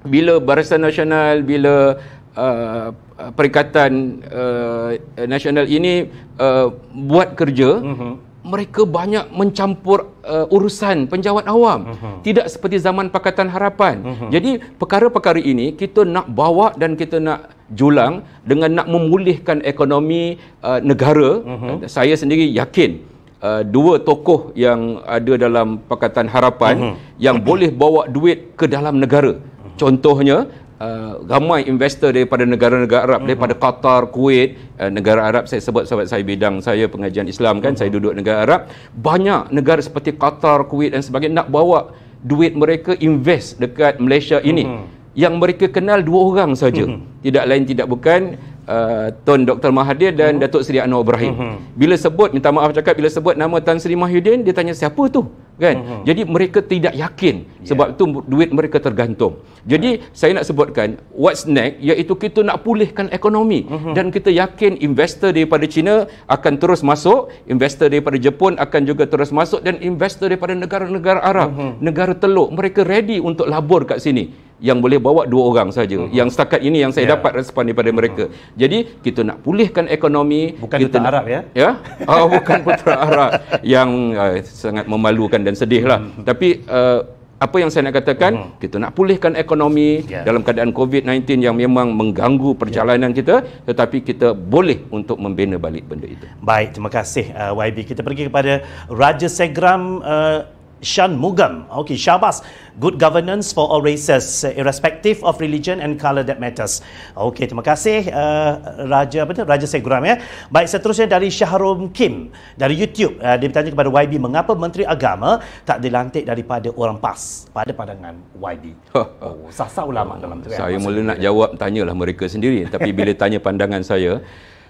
bila Barisan Nasional, bila uh, perikatan uh, nasional ini uh, buat kerja uh-huh mereka banyak mencampur uh, urusan penjawat awam uh-huh. tidak seperti zaman pakatan harapan uh-huh. jadi perkara-perkara ini kita nak bawa dan kita nak julang dengan nak memulihkan ekonomi uh, negara uh-huh. saya sendiri yakin uh, dua tokoh yang ada dalam pakatan harapan uh-huh. yang uh-huh. boleh bawa duit ke dalam negara contohnya uh, ramai investor daripada negara-negara Arab, uh-huh. daripada Qatar, Kuwait, uh, negara Arab saya sebut sebab saya bidang saya pengajian Islam kan, uh-huh. saya mhm. duduk negara Arab. Banyak negara seperti Qatar, Kuwait dan sebagainya nak bawa duit mereka invest dekat Malaysia ini. Uh-huh. Yang mereka kenal dua orang saja. Uh-huh. Tidak lain tidak bukan Uh, Tun Dr. Mahathir dan uh-huh. Datuk Seri Anwar Ibrahim. Uh-huh. Bila sebut, minta maaf cakap, bila sebut nama Tan Sri Mahyudin, dia tanya siapa tu? kan uh-huh. jadi mereka tidak yakin yeah. sebab itu ya. duit mereka tergantung jadi uh-huh. saya nak sebutkan what's next iaitu kita nak pulihkan ekonomi uh-huh. dan kita yakin investor daripada China akan terus masuk investor daripada Jepun akan juga terus masuk dan investor daripada negara-negara Arab uh-huh. negara teluk mereka ready untuk labur kat sini yang boleh bawa dua orang saja. Uh-huh. Yang setakat ini yang saya yeah. dapat respon daripada uh-huh. mereka. Jadi kita nak pulihkan ekonomi bukan kita putera Arab ya. Ya. (laughs) Oh, bukan putera Arab yang uh, sangat memalukan dan sedihlah. Uh-huh. Mhm. Tapi uh, apa yang saya nak katakan, uh-huh. kita nak pulihkan ekonomi yeah. dalam keadaan COVID-19 yang memang mengganggu perjalanan yeah. kita tetapi kita boleh untuk membina balik benda itu. Baik, terima kasih uh, eh, YB. Kita pergi kepada Raja Segram uh Shan Mugam, Okay, Shabas. Good governance for all races, irrespective of religion and colour that matters. Okay, terima kasih uh, Raja betul Raja Seguram ya. Baik, seterusnya dari Syahrum Kim dari YouTube. Uh, dia bertanya kepada YB, mengapa Menteri Agama tak dilantik daripada orang PAS pada pandangan YB? (laughs) Oh, oh sasa ulama dalam tu. Ya. Saya mula nak jawab, tanyalah mereka sendiri. Tapi bila (laughs) tanya pandangan saya,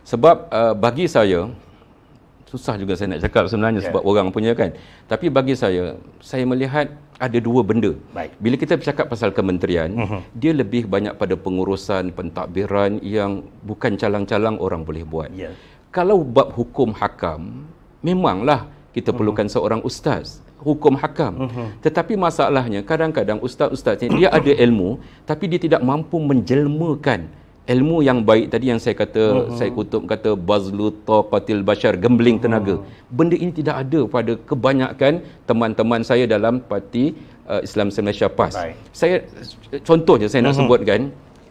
sebab uh, bagi saya, susah juga saya nak cakap sebenarnya yeah. sebab orang punya kan. Tapi bagi saya, saya melihat ada dua benda. Baik. Bila kita bercakap pasal kementerian, uh-huh. dia lebih banyak pada pengurusan, pentadbiran yang bukan calang-calang orang boleh buat. Yeah. Kalau bab hukum hakam, memanglah kita mhm. perlukan uh-huh. seorang ustaz hukum hakam. Uh-huh. Tetapi masalahnya kadang-kadang ustaz-ustaz ni dia ada ilmu tapi dia tidak mampu menjelmakan ilmu yang baik tadi yang saya kata uh-huh. saya kutub kata bazlu taqatil bashar gembling uh-huh. Hmm. tenaga benda ini tidak ada pada kebanyakan teman-teman saya dalam parti uh, Islam Malaysia PAS right. saya contohnya saya uh-huh. nak sebutkan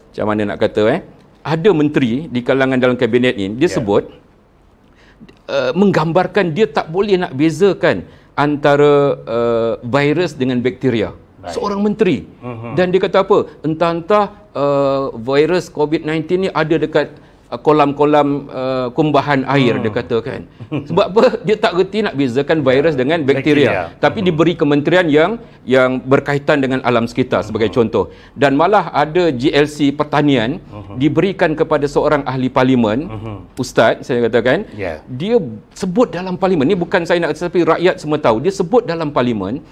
macam mana nak kata eh ada menteri di kalangan dalam kabinet ini dia yeah. sebut uh, menggambarkan dia tak boleh nak bezakan antara uh, virus dengan bakteria Baik. seorang menteri uh-huh. dan dia kata apa entah-entah uh, virus COVID-19 ni ada dekat uh, kolam-kolam uh, kumbahan air uh-huh. dia kata kan sebab apa dia tak reti nak bezakan virus dengan bakteria, bakteria. tapi uh-huh. diberi kementerian yang yang berkaitan dengan alam sekitar sebagai uh-huh. contoh dan malah ada GLC pertanian uh-huh. diberikan kepada seorang ahli parlimen uh-huh. ustaz saya katakan yeah. dia sebut dalam parlimen ni bukan saya nak tapi rakyat semua tahu dia sebut dalam parlimen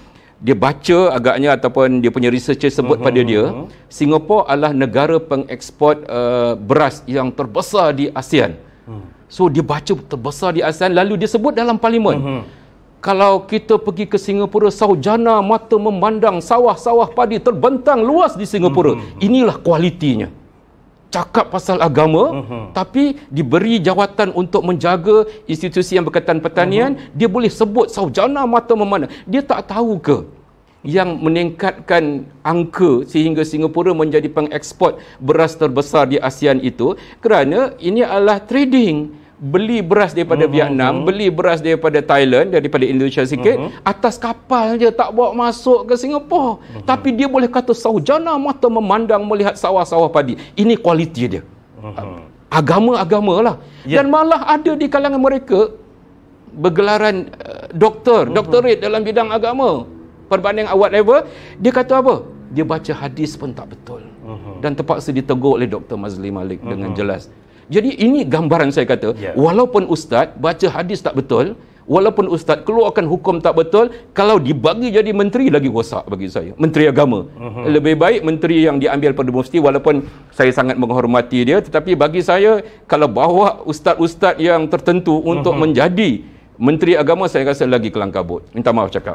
dia baca agaknya ataupun dia punya researcher sebut uh-huh, pada dia mhm. Singapura adalah negara pengekspor uh, beras yang terbesar di ASEAN. Uh-huh. So dia baca terbesar di ASEAN lalu dia sebut dalam parlimen. Uh-huh. Kalau kita pergi ke Singapura saujana mata memandang sawah-sawah padi terbentang luas di Singapura. Uh-huh. Inilah kualitinya. uh cakap pasal agama uh mhm. -huh. tapi diberi jawatan untuk menjaga institusi yang berkaitan pertanian uh mhm. -huh. dia boleh sebut saujana mata memana dia tak tahu ke yang meningkatkan angka sehingga Singapura menjadi pengeksport beras terbesar di ASEAN itu kerana ini adalah trading beli beras daripada uh-huh. Vietnam, beli beras daripada Thailand daripada Indonesia sikit uh-huh. atas kapal je tak bawa masuk ke Singapura. Uh-huh. Mhm. Tapi dia boleh kata saujana mata memandang melihat sawah-sawah padi. Ini kualiti dia. Uh-huh. Agama-agama lah. Yeah. Dan malah ada di kalangan mereka bergelaran uh, doktor, uh-huh. doktorate dalam bidang agama. Perbanding uh, whatever, dia kata apa? Dia baca hadis pun tak betul. Uh-huh. Dan terpaksa ditegur oleh Dr. Mazli Malik uh-huh. dengan jelas. Jadi ini gambaran saya kata, yeah. walaupun ustaz baca hadis tak betul, walaupun ustaz keluarkan hukum tak betul, kalau dibagi jadi menteri lagi rosak bagi saya. Menteri agama. Uh-huh. Lebih baik menteri yang diambil pada mufti walaupun saya sangat menghormati dia, tetapi bagi saya kalau bawa ustaz-ustaz yang tertentu untuk uh-huh. menjadi Menteri Agama saya rasa lagi kelangkabut. Minta maaf cakap.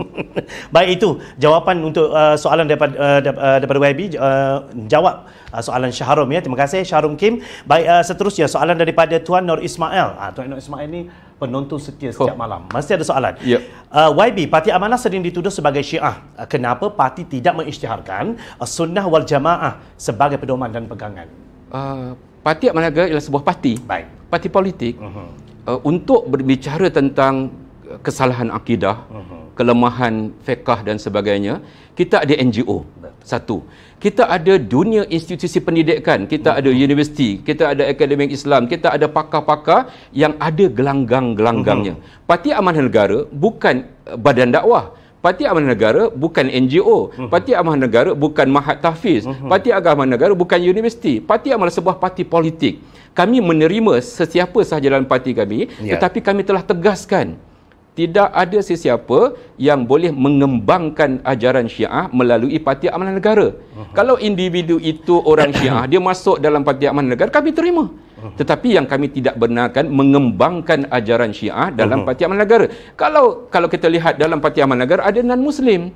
(laughs) Baik itu jawapan untuk uh, soalan daripada uh, uh daripada YB uh, jawab uh, soalan Syahrum ya. Terima kasih Syahrum Kim. Baik uh, seterusnya soalan daripada Tuan Nur Ismail. Ah uh, Tuan Nur Ismail ini penonton setia setiap oh. malam. Mesti ada soalan. Yep. Ya. Uh, YB Parti Amanah sering dituduh sebagai Syiah. Uh, kenapa parti tidak mengisytiharkan uh, sunnah wal jamaah sebagai pedoman dan pegangan? Uh, parti Amanah ialah sebuah parti. Baik. Parti politik. Uh-huh uh, untuk berbicara tentang uh, kesalahan akidah, mhm. kelemahan fiqh dan sebagainya, kita ada NGO. Satu. Kita ada dunia institusi pendidikan, kita ada universiti, kita ada akademik Islam, kita ada pakar-pakar yang ada gelanggang-gelanggangnya. Mhm. Parti Amanah Negara bukan uh, badan dakwah. Parti Amanah Negara bukan NGO. Mhm. Parti Amanah Negara bukan Mahat Tahfiz. Mhm. Parti Agama Negara bukan universiti. Parti Amanah sebuah parti politik. Kami menerima sesiapa sahaja dalam parti kami ya. tetapi kami telah tegaskan tidak ada sesiapa yang boleh mengembangkan ajaran syiah melalui parti amanah negara. Uh-huh. Kalau individu itu orang syiah, dia masuk dalam parti amanah negara, kami terima. Mhm. Tetapi yang kami tidak benarkan mengembangkan ajaran Syiah dalam uh-huh. Mhm. Parti Aman Negara. Kalau kalau kita lihat dalam Parti Aman Negara ada non-Muslim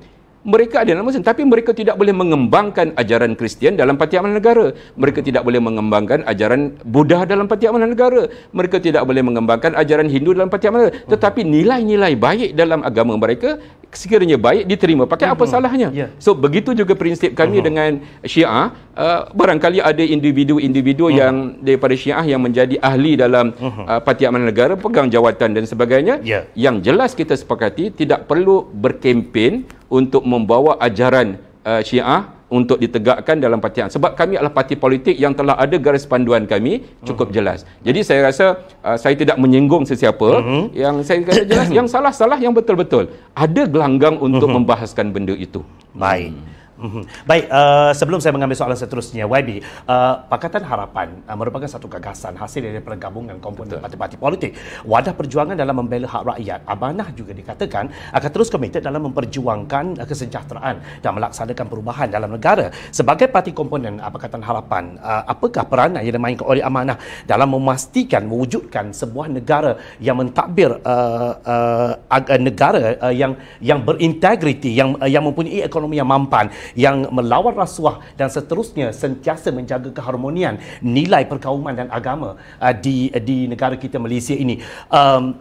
mereka adalah Muslim. Tapi mereka tidak boleh mengembangkan ajaran Kristian dalam parti amanah negara. Mereka tidak boleh mengembangkan ajaran Buddha dalam parti amanah negara. Mereka tidak boleh mengembangkan ajaran Hindu dalam parti amanah negara. Hmm. Tetapi nilai-nilai baik dalam agama mereka, sekiranya baik, diterima. Pakai apa hmm. salahnya? Ya. So, begitu juga prinsip kami hmm. dengan Syiah. Uh, barangkali ada individu-individu yang daripada Syiah yang menjadi ahli dalam uh, parti amanah negara, pegang jawatan dan sebagainya. Ya. Yang jelas kita sepakati, tidak perlu berkempen untuk membawa ajaran uh, Syiah untuk ditegakkan dalam parti sebab kami adalah parti politik yang telah ada garis panduan kami cukup hmm. jelas. Jadi saya rasa uh, saya tidak menyinggung sesiapa uh-huh. yang saya kata jelas (coughs) yang salah-salah yang betul-betul ada gelanggang untuk uh-huh. membahaskan benda itu. Baik. Hmm. Mhm. Baik, uh, sebelum saya mengambil soalan seterusnya, YB, uh, eh, Pakatan Harapan uh, merupakan satu gagasan hasil dari pergabungan komponen parti-parti politik. Wadah perjuangan dalam membela hak rakyat, Abanah juga dikatakan akan terus komited dalam memperjuangkan uh, kesejahteraan dan melaksanakan perubahan dalam negara. Sebagai parti komponen uh, Pakatan Harapan, uh, apakah peranan yang dimainkan oleh Amanah dalam memastikan mewujudkan sebuah negara yang mentadbir uh, uh, negara uh, yang yang berintegriti, yang uh, yang mempunyai ekonomi yang mampan? yang melawan rasuah dan seterusnya sentiasa menjaga keharmonian nilai perkauman dan agama uh, di uh, di negara kita Malaysia ini. Um,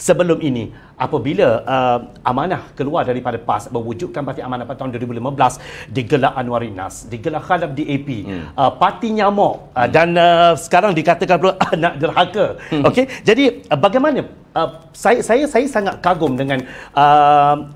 sebelum ini apabila uh, amanah keluar daripada PAS mewujudkan parti amanah pada tahun 2015 digelar Anwar Inas digelar Khalaf DAP hmm. uh, parti nyamuk uh, hmm. uh, dan uh, sekarang dikatakan pula (laughs) anak derhaka hmm. okey jadi uh, bagaimana uh, saya saya saya sangat kagum dengan uh,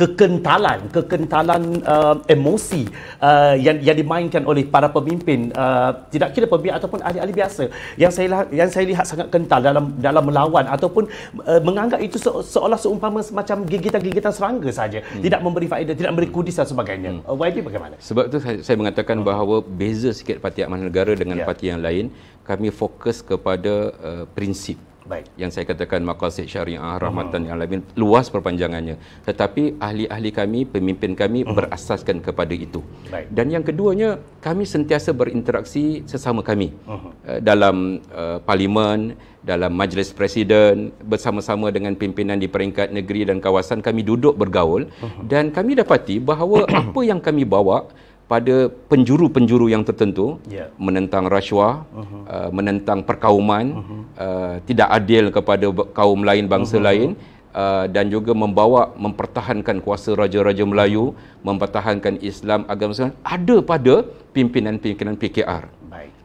kekentalan kekentalan uh, emosi uh, yang yang dimainkan oleh para pemimpin uh, tidak kira pemimpin ataupun ahli-ahli biasa yang saya lihat, yang saya lihat sangat kental dalam dalam melawan ataupun uh, menganggap itu se- seolah seumpama semacam gigitan-gigitan serangga saja hmm. tidak memberi faedah tidak memberi kudis dan sebagainya hmm. uh, YB bagaimana sebab tu saya, saya mengatakan hmm. bahawa beza sikit parti amanah negara dengan yeah. parti yang lain kami fokus kepada uh, prinsip Baik. Yang saya katakan maqasid syariah rahmatan yang alamin luas perpanjangannya. Tetapi ahli-ahli kami, pemimpin kami uh berasaskan kepada itu. Baik. Dan yang keduanya, kami sentiasa berinteraksi sesama kami. uh dalam uh, parlimen, dalam majlis presiden, bersama-sama dengan pimpinan di peringkat negeri dan kawasan kami duduk bergaul uh dan kami dapati bahawa (coughs) apa yang kami bawa pada penjuru-penjuru yang tertentu yeah. menentang rasuah uh-huh. uh, menentang perkauman uh-huh. uh, tidak adil kepada kaum lain bangsa uh-huh. lain uh, dan juga membawa mempertahankan kuasa raja-raja Melayu uh-huh. mempertahankan Islam agama Islam ada pada pimpinan-pimpinan PKR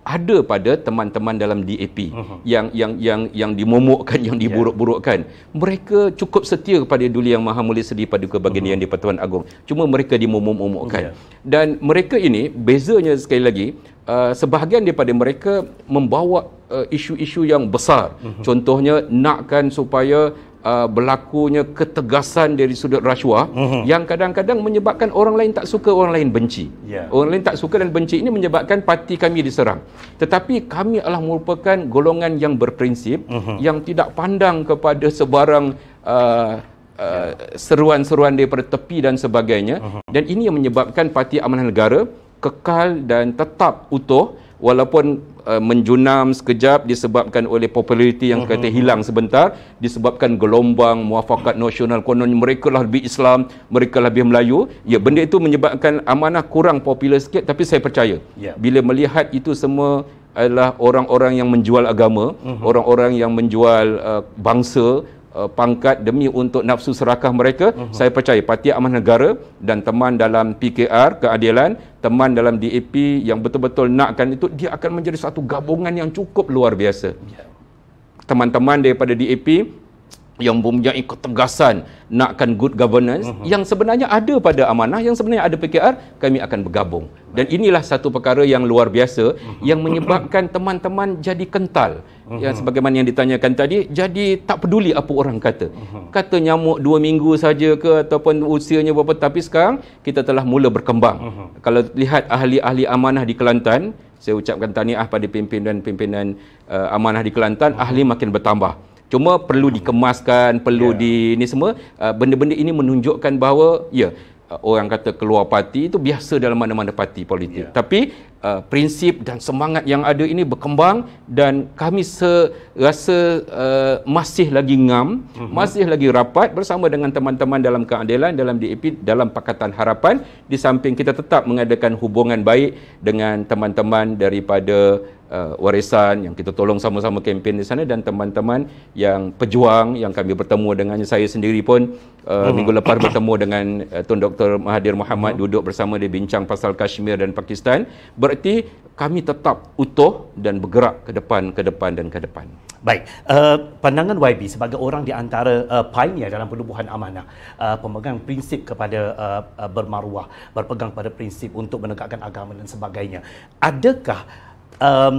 ada pada teman-teman dalam DAP uh-huh. yang yang yang yang dimomokkan (laughs) yang diburuk-burukkan mereka cukup setia kepada Duli Yang Maha Mulia Seri Paduka Baginda uh-huh. Yang Dipertuan Agong cuma mereka dimomok-momokkan uh dan mereka ini bezanya sekali lagi uh, sebahagian daripada mereka membawa uh, isu-isu yang besar uh-huh. contohnya nakkan supaya uh, berlakunya ketegasan dari sudut rasuah mm-hmm. yang kadang-kadang menyebabkan orang lain tak suka orang lain benci. Yeah. Orang lain tak suka dan benci ini menyebabkan parti kami diserang. Tetapi kami adalah merupakan golongan yang berprinsip mm-hmm. yang tidak pandang kepada sebarang uh, Uh, seruan-seruan daripada tepi dan sebagainya uh-huh. dan ini yang menyebabkan Parti Amanah Negara kekal dan tetap utuh walaupun uh, menjunam sekejap disebabkan oleh populariti yang kata mhm. hilang sebentar disebabkan gelombang muafakat nasional konon mereka lah lebih Islam mereka lah lebih Melayu ya benda itu menyebabkan amanah kurang popular sikit tapi saya percaya yeah. bila melihat itu semua adalah orang-orang yang menjual agama uh-huh. orang-orang yang menjual uh, bangsa uh, pangkat demi untuk nafsu serakah mereka uh-huh. saya percaya parti amanah negara dan teman dalam PKR keadilan teman dalam DAP yang betul-betul nakkan itu dia akan menjadi satu gabungan yang cukup luar biasa yeah. teman-teman daripada DAP yang mempunyai ketegasan nakkan good governance uh-huh. yang sebenarnya ada pada amanah yang sebenarnya ada PKR kami akan bergabung dan inilah satu perkara yang luar biasa uh-huh. yang menyebabkan teman-teman jadi kental uh-huh. yang mhm. sebagaimana yang ditanyakan tadi jadi tak peduli apa orang kata uh-huh. kata nyamuk dua minggu saja ke ataupun usianya berapa tapi sekarang kita telah mula berkembang uh-huh. kalau lihat ahli-ahli amanah di Kelantan saya ucapkan tahniah pada pimpinan-pimpinan uh, amanah di Kelantan uh-huh. ahli makin bertambah cuma perlu dikemaskan perlu yeah. di ini semua uh, benda-benda ini menunjukkan bahawa ya yeah, uh, orang kata keluar parti itu biasa dalam mana-mana parti politik yeah. tapi uh, prinsip dan semangat yang ada ini berkembang dan kami rasa uh, masih lagi ngam, uh-huh. masih lagi rapat bersama dengan teman-teman dalam keadilan dalam DAP dalam Pakatan Harapan di samping kita tetap mengadakan hubungan baik dengan teman-teman daripada Uh, warisan yang kita tolong sama-sama kempen di sana dan teman-teman yang pejuang yang kami bertemu dengan saya sendiri pun uh, hmm. minggu lepas (coughs) bertemu dengan uh, Tun Dr. Mahathir Mohamad hmm. duduk bersama dia bincang pasal Kashmir dan Pakistan ber- bererti kami tetap utuh dan bergerak ke depan, ke depan dan ke depan. Baik, uh, pandangan YB sebagai orang di antara uh, pioneer dalam penubuhan amanah, uh, pemegang prinsip kepada uh, uh, bermaruah, berpegang pada prinsip untuk menegakkan agama dan sebagainya. Adakah um,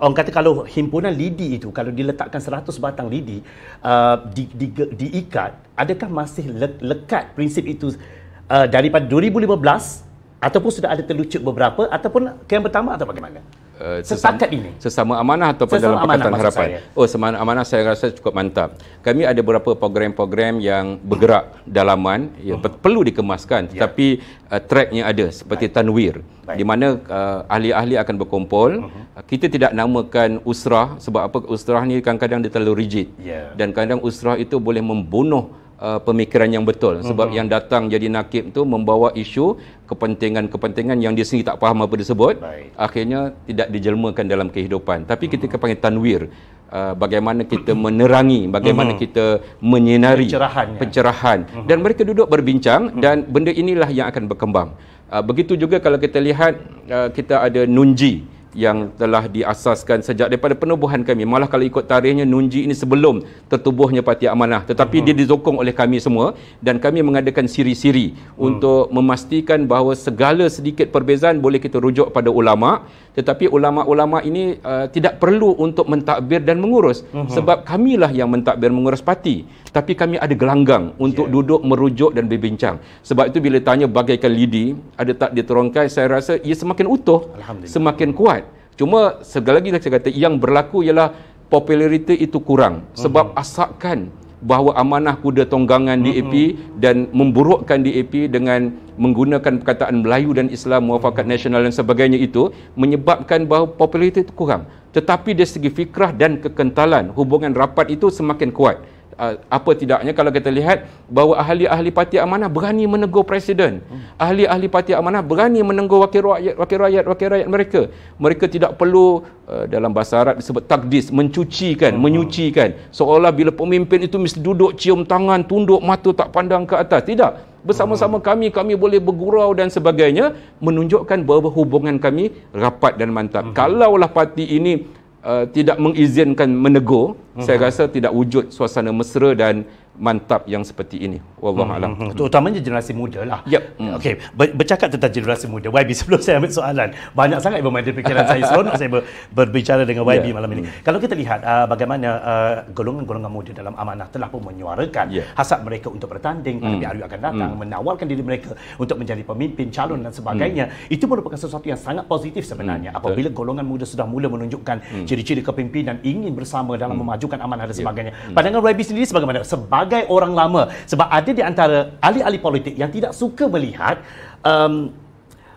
orang kata kalau himpunan lidi itu kalau diletakkan 100 batang lidi uh, di, di, di, diikat, adakah masih le, lekat prinsip itu uh, daripada 2015 ataupun sudah ada terlucut beberapa ataupun kem pertama atau bagaimana Uh, eh, setakat ini sesama amanah atau sesama dalam pakatan amanah, harapan saya. oh sesama amanah saya rasa cukup mantap kami ada beberapa program-program yang bergerak dalaman yang uh perlu dikemaskan ya. tetapi yeah. uh, tracknya ada seperti Baik. tanwir Baik. di mana uh, ahli-ahli akan berkumpul uh-huh. kita tidak namakan usrah sebab apa usrah ni kadang-kadang dia terlalu rigid yeah. dan kadang usrah itu boleh membunuh uh, pemikiran yang betul sebab uh-huh. yang datang jadi nakib tu membawa isu kepentingan-kepentingan yang dia sendiri tak faham apa disebut Baik. akhirnya tidak dijelmakan dalam kehidupan tapi uh-huh. kita mhm. panggil tanwir Uh, bagaimana kita menerangi bagaimana uh-huh. kita menyinari pencerahan uh-huh. dan mereka duduk berbincang uh-huh. dan benda inilah yang akan berkembang uh, begitu juga kalau kita lihat uh, kita ada nunji yang telah diasaskan sejak daripada penubuhan kami malah kalau ikut tarikhnya Nunji ini sebelum tertubuhnya Parti Amanah tetapi uh dia disokong oleh kami semua dan kami mengadakan siri-siri uh untuk memastikan bahawa segala sedikit perbezaan boleh kita rujuk pada ulama tetapi ulama-ulama ini uh, tidak perlu untuk mentakbir dan mengurus uh-huh. sebab kamilah yang mentakbir mengurus parti tapi kami ada gelanggang untuk yeah. duduk merujuk dan berbincang sebab itu bila tanya bagaikan lidi ada tak diterongkai saya rasa ia semakin utuh semakin kuat cuma segala lagi saya kata yang berlaku ialah populariti itu kurang sebab uh-huh. Mhm. asakan bahawa amanah kuda tonggangan uh-huh. DAP mhm. dan memburukkan DAP dengan menggunakan perkataan Melayu dan Islam muafakat uh-huh. nasional dan sebagainya itu menyebabkan bahawa populariti itu kurang tetapi dari segi fikrah dan kekentalan hubungan rapat itu semakin kuat. Ah, apa tidaknya kalau kita lihat bahawa ahli-ahli parti amanah berani menegur presiden ahli-ahli parti amanah berani menegur wakil rakyat wakil rakyat wakil rakyat mereka mereka tidak perlu uh, dalam bahasa Arab disebut takdis mencucikan hmm. menyucikan seolah bila pemimpin itu mesti duduk cium tangan tunduk mata tak pandang ke atas tidak bersama-sama hmm. kami kami boleh bergurau dan sebagainya menunjukkan bahawa hubungan kami rapat dan mantap hmm. kalaulah parti ini Uh, tidak mengizinkan menegur, uh-huh. saya mhm. rasa tidak wujud suasana mesra dan mantap yang seperti ini. Wallahu hmm, alam. Hmm, hmm, hmm. Utamanya generasi muda lah. Yep. Hmm. hmm. Okey, bercakap tentang generasi muda. YB (laughs) sebelum saya ambil soalan, banyak sangat yang bermain fikiran saya seronok saya berbicara dengan YB yeah. malam ini. Hmm. Kalau kita lihat uh, bagaimana uh, golongan-golongan muda dalam amanah telah pun menyuarakan yeah. hasrat mereka untuk bertanding hmm. pada PRU akan datang, hmm. menawarkan diri mereka untuk menjadi pemimpin, calon dan sebagainya. Hmm. Itu merupakan sesuatu yang sangat positif sebenarnya. Hmm. Apabila Betul. golongan muda sudah mula menunjukkan hmm. ciri-ciri kepimpinan ingin bersama dalam hmm. memajukan amanah dan sebagainya. Yeah. Hmm. Pandangan YB sendiri sebagaimana sebab sebagai orang lama sebab ada di antara ahli-ahli politik yang tidak suka melihat um,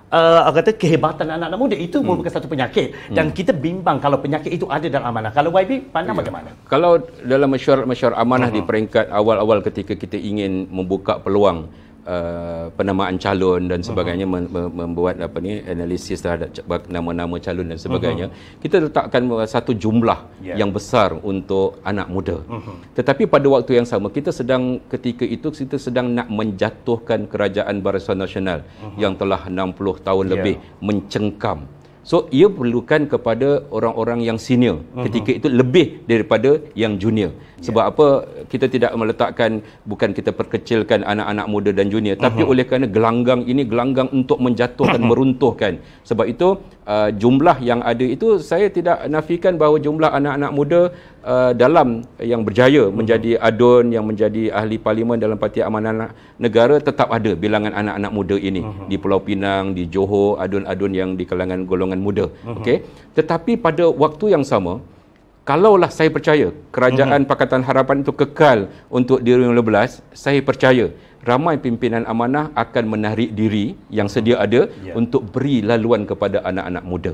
Uh, kata kehebatan anak-anak muda itu hmm. merupakan satu penyakit dan hmm. kita bimbang kalau penyakit itu ada dalam amanah. Kalau YB pandang yeah. bagaimana? Kalau dalam mesyuarat-mesyuarat amanah uh-huh. di peringkat awal-awal ketika kita ingin membuka peluang Uh, penamaan calon dan sebagainya uh-huh. mem- membuat apa ni analisis terhadap nama-nama calon dan sebagainya uh-huh. kita letakkan uh, satu jumlah yeah. yang besar untuk anak muda uh-huh. tetapi pada waktu yang sama kita sedang ketika itu kita sedang nak menjatuhkan kerajaan barisan nasional uh-huh. yang telah 60 tahun yeah. lebih mencengkam so ia perlukan kepada orang-orang yang senior uh-huh. ketika itu lebih daripada yang junior sebab yeah. apa kita tidak meletakkan bukan kita perkecilkan anak-anak muda dan junior tapi uh-huh. oleh kerana gelanggang ini gelanggang untuk menjatuhkan (clears throat) meruntuhkan. Sebab itu uh, jumlah yang ada itu saya tidak nafikan bahawa jumlah anak-anak muda uh, dalam yang berjaya uh menjadi adun yang menjadi ahli parlimen dalam Parti Amanah Negara tetap ada bilangan anak-anak muda ini uh di Pulau Pinang, di Johor, adun-adun yang di kalangan golongan muda. uh Okey. Tetapi pada waktu yang sama kalaulah saya percaya kerajaan hmm. Pakatan Harapan itu kekal untuk 2015, saya percaya ramai pimpinan amanah akan menarik diri yang sedia mhm. ada yeah. untuk beri laluan kepada anak-anak muda.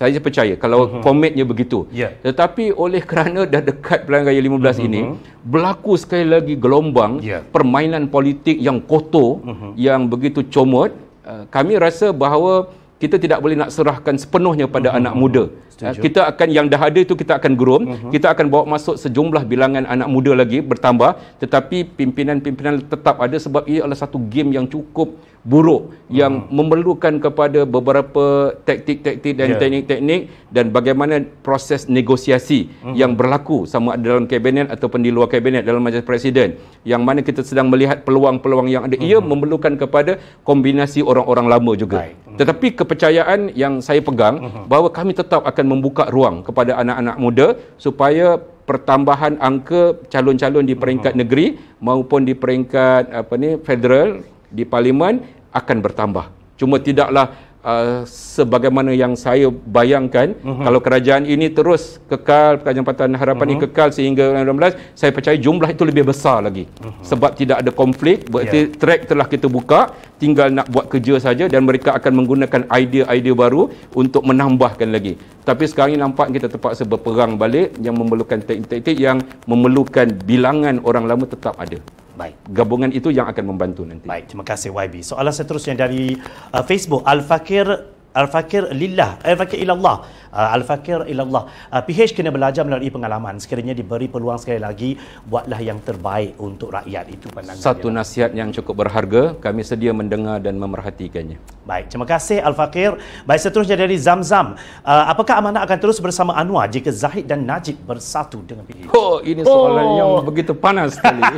Saya percaya kalau uh-huh. Mhm. komitnya begitu. Yeah. Tetapi oleh kerana dah dekat Pilihan Raya 15 uh-huh. Mhm. ini, berlaku sekali lagi gelombang yeah. permainan politik yang kotor, uh-huh. yang begitu comot, uh, kami rasa bahawa kita tidak boleh nak serahkan sepenuhnya pada uh-huh. anak muda. Setuju. Kita akan yang dah ada itu kita akan groom, uh-huh. kita akan bawa masuk sejumlah bilangan anak muda lagi bertambah tetapi pimpinan-pimpinan tetap ada sebab ia adalah satu game yang cukup buruk yang uh memerlukan kepada beberapa taktik-taktik dan yeah. teknik-teknik dan bagaimana proses negosiasi uh yang berlaku sama ada dalam kabinet ataupun di luar kabinet dalam majlis presiden yang mana kita sedang melihat peluang-peluang yang ada uh ia memerlukan kepada kombinasi orang-orang lama juga. Right. Tetapi kepercayaan yang saya pegang uh bahawa kami tetap akan membuka ruang kepada anak-anak muda supaya pertambahan angka calon-calon di peringkat uh negeri maupun di peringkat apa ni federal di parlimen akan bertambah. Cuma tidaklah uh, sebagaimana yang saya bayangkan uh-huh. kalau kerajaan ini terus kekal kerajaan Pertahanan Harapan uh-huh. ini mhm. kekal sehingga 2019 saya percaya jumlah itu lebih besar lagi uh-huh. sebab tidak ada konflik berarti yeah. track telah kita buka tinggal nak buat kerja saja dan mereka akan menggunakan idea-idea baru untuk menambahkan lagi tapi sekarang ini nampak kita terpaksa berperang balik yang memerlukan teknik-teknik yang memerlukan bilangan orang lama tetap ada Baik. Gabungan itu yang akan membantu nanti. Baik, terima kasih YB. Soalan seterusnya dari uh, Facebook Al Fakir Al-Fakir lillah, Al-Fakir ilallah. Uh, Al-Fakir ilallah. Uh, ah, PH kena belajar melalui pengalaman. Sekiranya diberi peluang sekali lagi, buatlah yang terbaik untuk rakyat. Itu pandangan Satu dia. nasihat yang cukup berharga. Kami sedia mendengar dan memerhatikannya. Baik, terima kasih Al-Fakir. Baik, seterusnya dari Zamzam. Zam. Ah, apakah amanah akan terus bersama Anwar jika Zahid dan Najib bersatu dengan PH? Oh, ini soalan oh. yang begitu panas sekali. (laughs)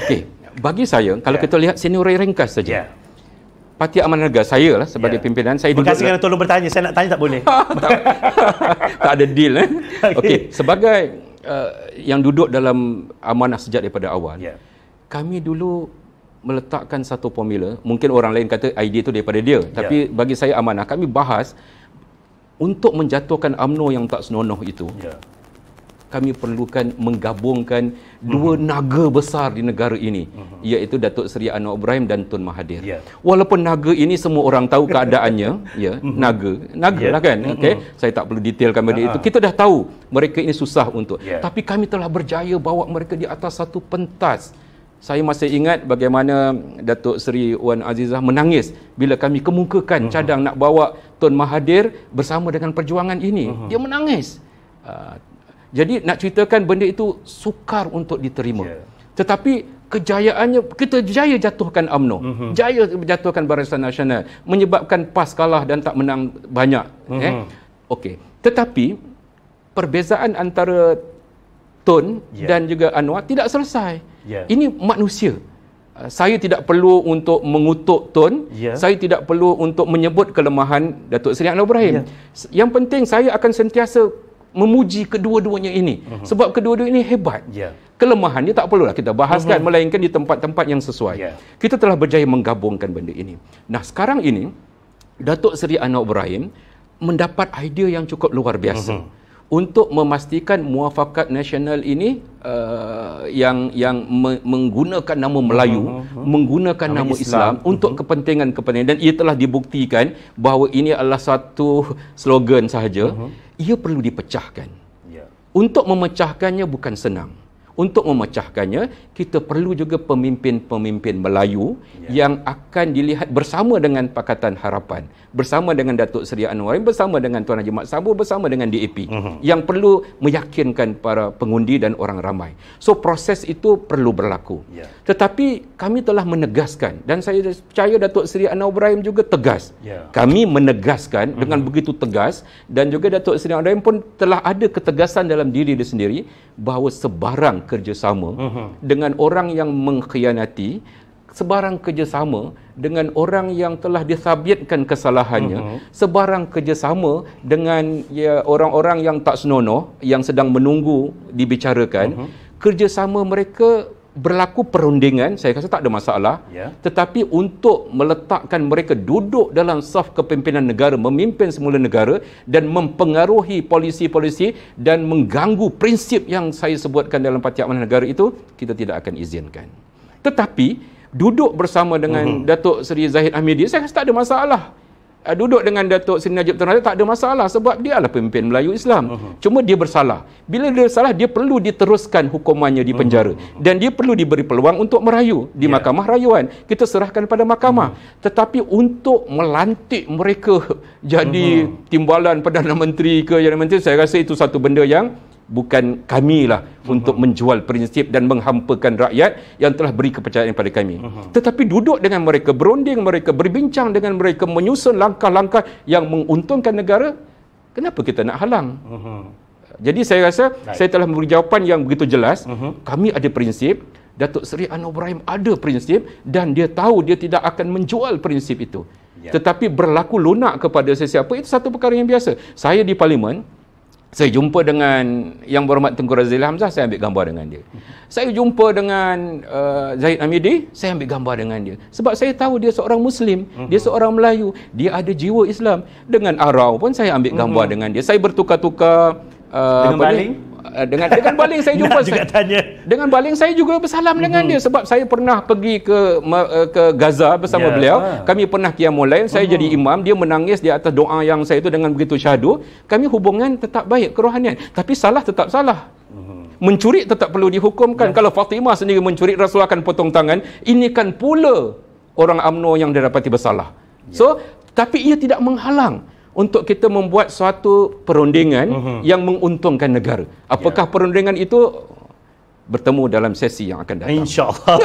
Okey, bagi saya, kalau yeah. kita lihat sini ringkas saja. Yeah. Parti Amanah Negara saya lah sebagai ya. pimpinan saya Terima kasih kerana tolong bertanya saya nak tanya tak boleh (laughs) (laughs) tak ada deal eh (laughs) okey okay. sebagai uh, yang duduk dalam amanah sejak daripada awal ya. kami dulu meletakkan satu formula mungkin orang lain kata idea itu daripada dia ya. tapi bagi saya amanah kami bahas untuk menjatuhkan AMNO yang tak senonoh itu ya kami perlukan menggabungkan dua uh naga besar di negara ini uh iaitu Datuk Seri Anwar Ibrahim dan Tun Mahathir. Yeah. Walaupun naga ini semua orang tahu keadaannya, (laughs) ya, uh-huh. naga, naga yeah. lah kan. Okey, uh saya tak perlu detailkan benda uh-huh. itu. Ha, ha. Kita dah tahu mereka ini susah untuk. Yeah. Tapi kami telah berjaya bawa mereka di atas satu pentas. Saya masih ingat bagaimana Datuk Seri Wan Azizah menangis bila kami kemukakan uh-huh. cadang nak bawa Tun Mahathir bersama dengan perjuangan ini. Uh-huh. Dia menangis. Uh, jadi nak ceritakan benda itu sukar untuk diterima. Yeah. Tetapi kejayaannya kita jaya jatuhkan AMNO, mm-hmm. jaya jatuhkan Barisan Nasional, menyebabkan PAS kalah dan tak menang banyak, mm-hmm. eh. Mhm. Okey. Tetapi perbezaan antara Tun yeah. dan juga Anwar tidak selesai. Yeah. Ini manusia. Ah, saya tidak perlu untuk mengutuk Tun. Yeah. Saya tidak perlu untuk menyebut kelemahan Datuk Seri Anwar Ibrahim. Yeah. Yang penting saya akan sentiasa memuji kedua-duanya ini uh-huh. sebab kedua dua ini hebat. Ya. Yeah. Kelemahannya tak perlulah kita bahaskan uh-huh. Mhm. melainkan di tempat-tempat yang sesuai. Yeah. Kita telah berjaya menggabungkan benda ini. Nah, sekarang ini Datuk Seri Anwar Ibrahim mendapat idea yang cukup luar biasa uh-huh. untuk memastikan muafakat nasional ini uh, yang yang me- menggunakan nama Melayu, uh-huh. menggunakan uh-huh. nama Islam uh-huh. untuk kepentingan-kepentingan dan ia telah dibuktikan bahawa ini adalah satu slogan sahaja. Uh-huh ia perlu dipecahkan. Ya. Untuk memecahkannya bukan senang untuk memecahkannya kita perlu juga pemimpin-pemimpin Melayu ya. yang akan dilihat bersama dengan Pakatan Harapan bersama dengan Datuk Seri Anwarin bersama dengan Tuan Haji Mat Sabu bersama dengan DAP uh-huh. Mhm. yang perlu meyakinkan para pengundi dan orang ramai so proses itu perlu berlaku ya. tetapi kami telah menegaskan dan saya percaya Datuk Seri Anwar Ibrahim juga tegas ya. kami menegaskan uh-huh. dengan begitu tegas dan juga Datuk Seri Anwar Ibrahim pun telah ada ketegasan dalam diri dia sendiri bahawa sebarang kerjasama uh-huh. dengan orang yang mengkhianati sebarang kerjasama dengan orang yang telah disabitkan kesalahannya uh-huh. sebarang kerjasama dengan ya, orang-orang yang tak senonoh yang sedang menunggu dibicarakan uh-huh. kerjasama mereka berlaku perundingan saya rasa tak ada masalah ya. tetapi untuk meletakkan mereka duduk dalam saf kepimpinan negara memimpin semula negara dan mempengaruhi polisi-polisi dan mengganggu prinsip yang saya sebutkan dalam parti amanah negara itu kita tidak akan izinkan tetapi duduk bersama dengan uh-huh. Datuk Seri Zahid Hamidi saya rasa tak ada masalah uh, duduk dengan Datuk Seri Najib Tun tak ada masalah sebab dia adalah pemimpin Melayu Islam. Uh-huh. Cuma dia bersalah. Bila dia bersalah dia perlu diteruskan hukumannya di penjara uh-huh. dan dia perlu diberi peluang untuk merayu di yeah. mahkamah rayuan. Kita serahkan pada mahkamah. Uh-huh. Tetapi untuk melantik mereka (laughs) jadi uh-huh. timbalan Perdana Menteri ke perdana menteri saya rasa itu satu benda yang bukan kamilah uh-huh. untuk mhm. menjual prinsip dan menghampakan rakyat yang telah beri kepercayaan kepada kami uh-huh. tetapi duduk dengan mereka berunding mereka berbincang dengan mereka menyusun langkah-langkah yang menguntungkan negara kenapa kita nak halang uh-huh. jadi saya rasa right. saya telah memberi jawapan yang begitu jelas uh-huh. kami ada prinsip Datuk Seri Anwar Ibrahim ada prinsip dan dia tahu dia tidak akan menjual prinsip itu yeah. tetapi berlaku lunak kepada sesiapa itu satu perkara yang biasa saya di parlimen saya jumpa dengan yang berhormat Tengku Razil Hamzah, saya ambil gambar dengan dia. Saya jumpa dengan uh, Zaid Amidi, saya ambil gambar dengan dia. Sebab saya tahu dia seorang Muslim, uh-huh. dia mhm. seorang Melayu, dia ada jiwa Islam. Dengan Arau pun saya ambil gambar uh-huh. dengan dia. Saya bertukar-tukar. Uh, dengan Baling? Eh, dengan dengan baling saya jumpa juga saya, tanya. dengan baling saya juga bersalam hmm. dengan mhm. dia sebab saya pernah pergi ke eh, ke Gaza bersama yeah. beliau ah. kami pernah kiamulain saya hmm. jadi imam dia menangis di atas doa yang saya itu dengan begitu syahdu kami hubungan tetap baik kerohanian tapi salah tetap salah mhm. mencuri tetap perlu dihukumkan ya. kalau Fatimah sendiri mencuri Rasul akan potong tangan ini kan pula orang Amno yang dia dapati bersalah ya. so tapi ia tidak menghalang untuk kita membuat suatu perundingan uh-huh. yang menguntungkan negara. Apakah yeah. perundingan itu bertemu dalam sesi yang akan datang. InsyaAllah.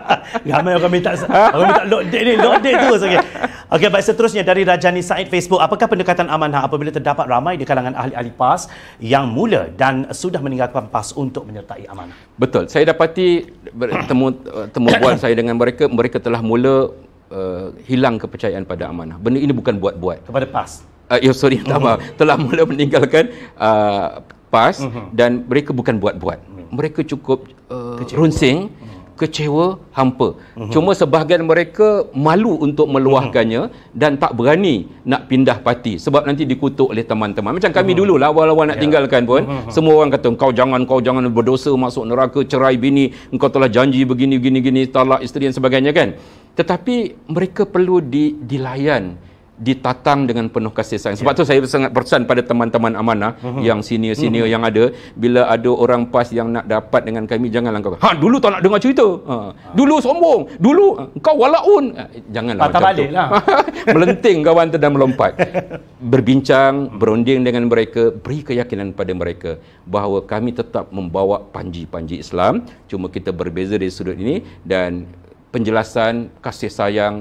(laughs) Ya, ramai orang minta, orang minta lock date ni, lock date terus. Okay. Okey, baik seterusnya dari Rajani Said Facebook, apakah pendekatan amanah apabila terdapat ramai di kalangan ahli-ahli PAS yang mula dan sudah meninggalkan PAS untuk menyertai amanah? Betul. Saya dapati bertemu temu buat (clears throat) saya dengan mereka, mereka telah mula uh, hilang kepercayaan pada amanah. Benda ini bukan buat-buat. Kepada PAS? Uh, ya, sorry. Mm-hmm. Tak Telah mula meninggalkan uh, PAS mm-hmm. dan mereka bukan buat-buat. Mm-hmm. Mereka cukup uh, runsing, mm-hmm. kecewa, hampa. Mm-hmm. Cuma sebahagian mereka malu untuk meluahkannya mm-hmm. dan tak berani nak pindah parti sebab nanti dikutuk oleh teman-teman. Macam kami mm-hmm. dulu lah awal-awal nak yeah. tinggalkan pun. Mm-hmm. Semua orang kata, kau jangan, kau jangan berdosa masuk neraka, cerai bini, engkau telah janji begini, begini, begini, talak isteri dan sebagainya kan tetapi mereka perlu di, dilayan ditatang dengan penuh kasih sayang. Sebab yeah. tu saya sangat pesan pada teman-teman amanah uh-huh. yang senior-senior uh-huh. yang ada, bila ada orang PAS yang nak dapat dengan kami jangan langkau. Ha dulu tak nak dengar cerita. Ha. Dulu sombong, dulu eh, kau walaun. Eh, janganlah Patah macam baliklah. tu. Lah. (laughs) Melenting kawan tu dan melompat. (laughs) Berbincang, berunding dengan mereka, beri keyakinan pada mereka bahawa kami tetap membawa panji-panji Islam, cuma kita berbeza dari sudut ini dan penjelasan kasih sayang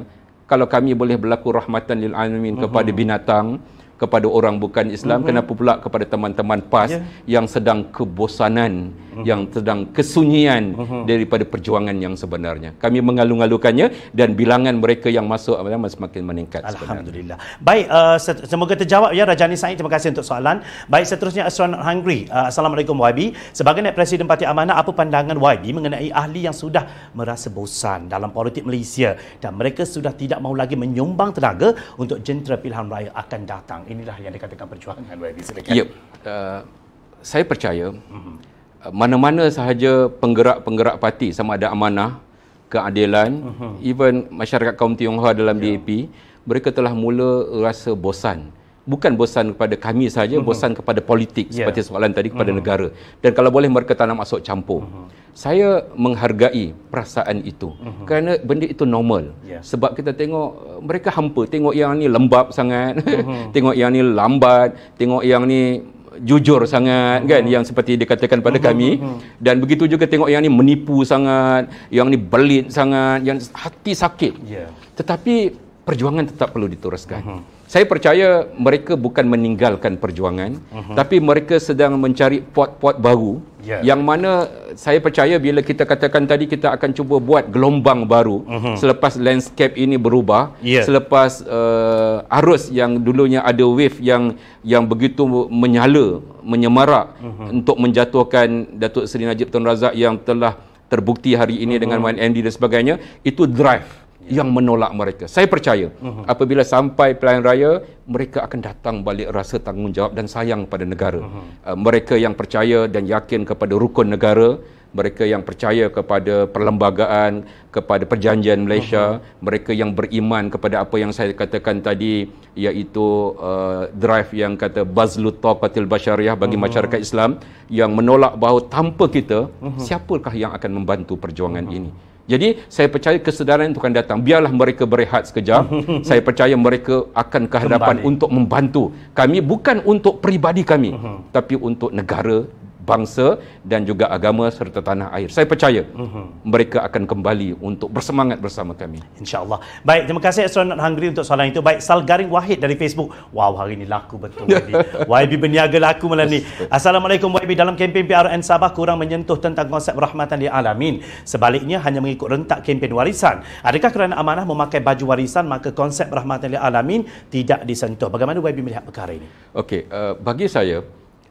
kalau kami boleh berlaku rahmatan lil alamin kepada mhm. binatang kepada orang bukan Islam mm-hmm. kenapa pula kepada teman-teman PAS yeah. yang sedang kebosanan mm-hmm. yang sedang kesunyian mm-hmm. daripada perjuangan yang sebenarnya kami mengalung-alungkannya dan bilangan mereka yang masuk semakin meningkat Alhamdulillah sebenarnya. baik uh, semoga terjawab ya Rajani Said terima kasih untuk soalan baik seterusnya Astronaut Hungry uh, Assalamualaikum YB sebagai naik presiden parti amanah apa pandangan YB mengenai ahli yang sudah merasa bosan dalam politik Malaysia dan mereka sudah tidak mahu lagi menyumbang tenaga untuk jentera pilihan raya akan datang inilah yang dikatakan perjuangan YB Silakan. Ya. Uh, saya percaya uh-huh. mana-mana sahaja penggerak-penggerak parti sama ada amanah, keadilan, uh-huh. even masyarakat kaum Tionghoa dalam yeah. DAP, mereka telah mula rasa bosan bukan bosan kepada kami saja uh-huh. bosan kepada politik yeah. seperti soalan tadi kepada uh-huh. negara dan kalau boleh mereka tak nak masuk campur uh-huh. saya menghargai perasaan itu uh-huh. kerana benda itu normal yeah. sebab kita tengok eh, mereka hampa tengok yang ni lembab sangat uh-huh. (laughs) tengok yang ni lambat tengok yang ni jujur sangat uh-huh. kan yang seperti dikatakan pada uh-huh. kami dan begitu juga tengok yang ni menipu sangat yang ni belit sangat yang hati sakit yeah. tetapi perjuangan tetap perlu diteruskan uh-huh saya percaya mereka bukan meninggalkan perjuangan uh-huh. tapi mereka sedang mencari pot-pot baru yeah. yang mana saya percaya bila kita katakan tadi kita akan cuba buat gelombang baru uh-huh. selepas landscape ini berubah yeah. selepas uh, arus yang dulunya ada wave yang yang begitu menyala menyemarak uh-huh. untuk menjatuhkan Datuk Seri Najib Tun Razak yang telah terbukti hari ini uh-huh. dengan YND dan sebagainya itu drive yang menolak mereka. Saya percaya uh-huh. apabila sampai pelayan raya, mereka akan datang balik rasa tanggungjawab dan sayang pada negara. Uh-huh. Uh, mereka yang percaya dan yakin kepada rukun negara, mereka yang percaya kepada perlembagaan, kepada perjanjian Malaysia, uh-huh. mereka yang beriman kepada apa yang saya katakan tadi iaitu uh, drive yang kata bazlut taqatil Bashariah bagi uh-huh. masyarakat Islam yang menolak bahawa tanpa kita, uh-huh. siapakah yang akan membantu perjuangan uh-huh. ini? Jadi saya percaya kesedaran itu akan datang. Biarlah mereka berehat sekejap. (laughs) saya percaya mereka akan ke hadapan untuk membantu kami bukan untuk peribadi kami mhm. tapi untuk negara bangsa dan juga agama serta tanah air. Saya percaya mm-hmm. mereka akan kembali untuk bersemangat bersama kami. InsyaAllah. Baik, terima kasih Astronaut Hungry untuk soalan itu. Baik, Salgaring Wahid dari Facebook. Wow, hari ini laku betul. YB (laughs) berniaga laku malam ini. Assalamualaikum YB. Dalam kempen PRN Sabah kurang menyentuh tentang konsep rahmatan di alamin. Sebaliknya, hanya mengikut rentak kempen warisan. Adakah kerana amanah memakai baju warisan, maka konsep rahmatan di alamin tidak disentuh? Bagaimana YB melihat perkara ini? Okey, uh, bagi saya,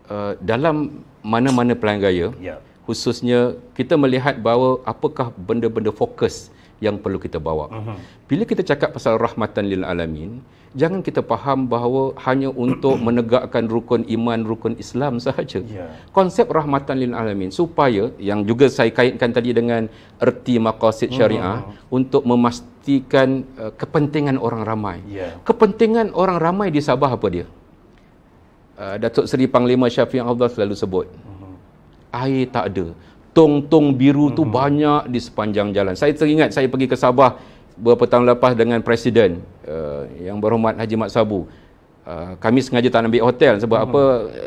Uh, dalam mana-mana pelayan gaya ya. khususnya kita melihat bahawa apakah benda-benda fokus yang perlu kita bawa. Uh-huh. Bila kita cakap pasal rahmatan lil alamin, jangan kita faham bahawa hanya untuk (clears throat) menegakkan rukun iman, rukun Islam sahaja. Yeah. Konsep rahmatan lil alamin supaya yang juga saya kaitkan tadi dengan erti maqasid mhm. syariah uh-huh. untuk memastikan uh, kepentingan orang ramai. Yeah. Kepentingan orang ramai di Sabah apa dia? uh uh, Datuk Seri Panglima Syafiq Abdul selalu sebut. Air tak ada. Tong-tong biru tu mhm. banyak di sepanjang jalan. Saya teringat saya pergi ke Sabah beberapa tahun lepas dengan Presiden uh, yang berhormat Haji Mat Sabu. Uh, kami sengaja tak ambil hotel sebab hmm. apa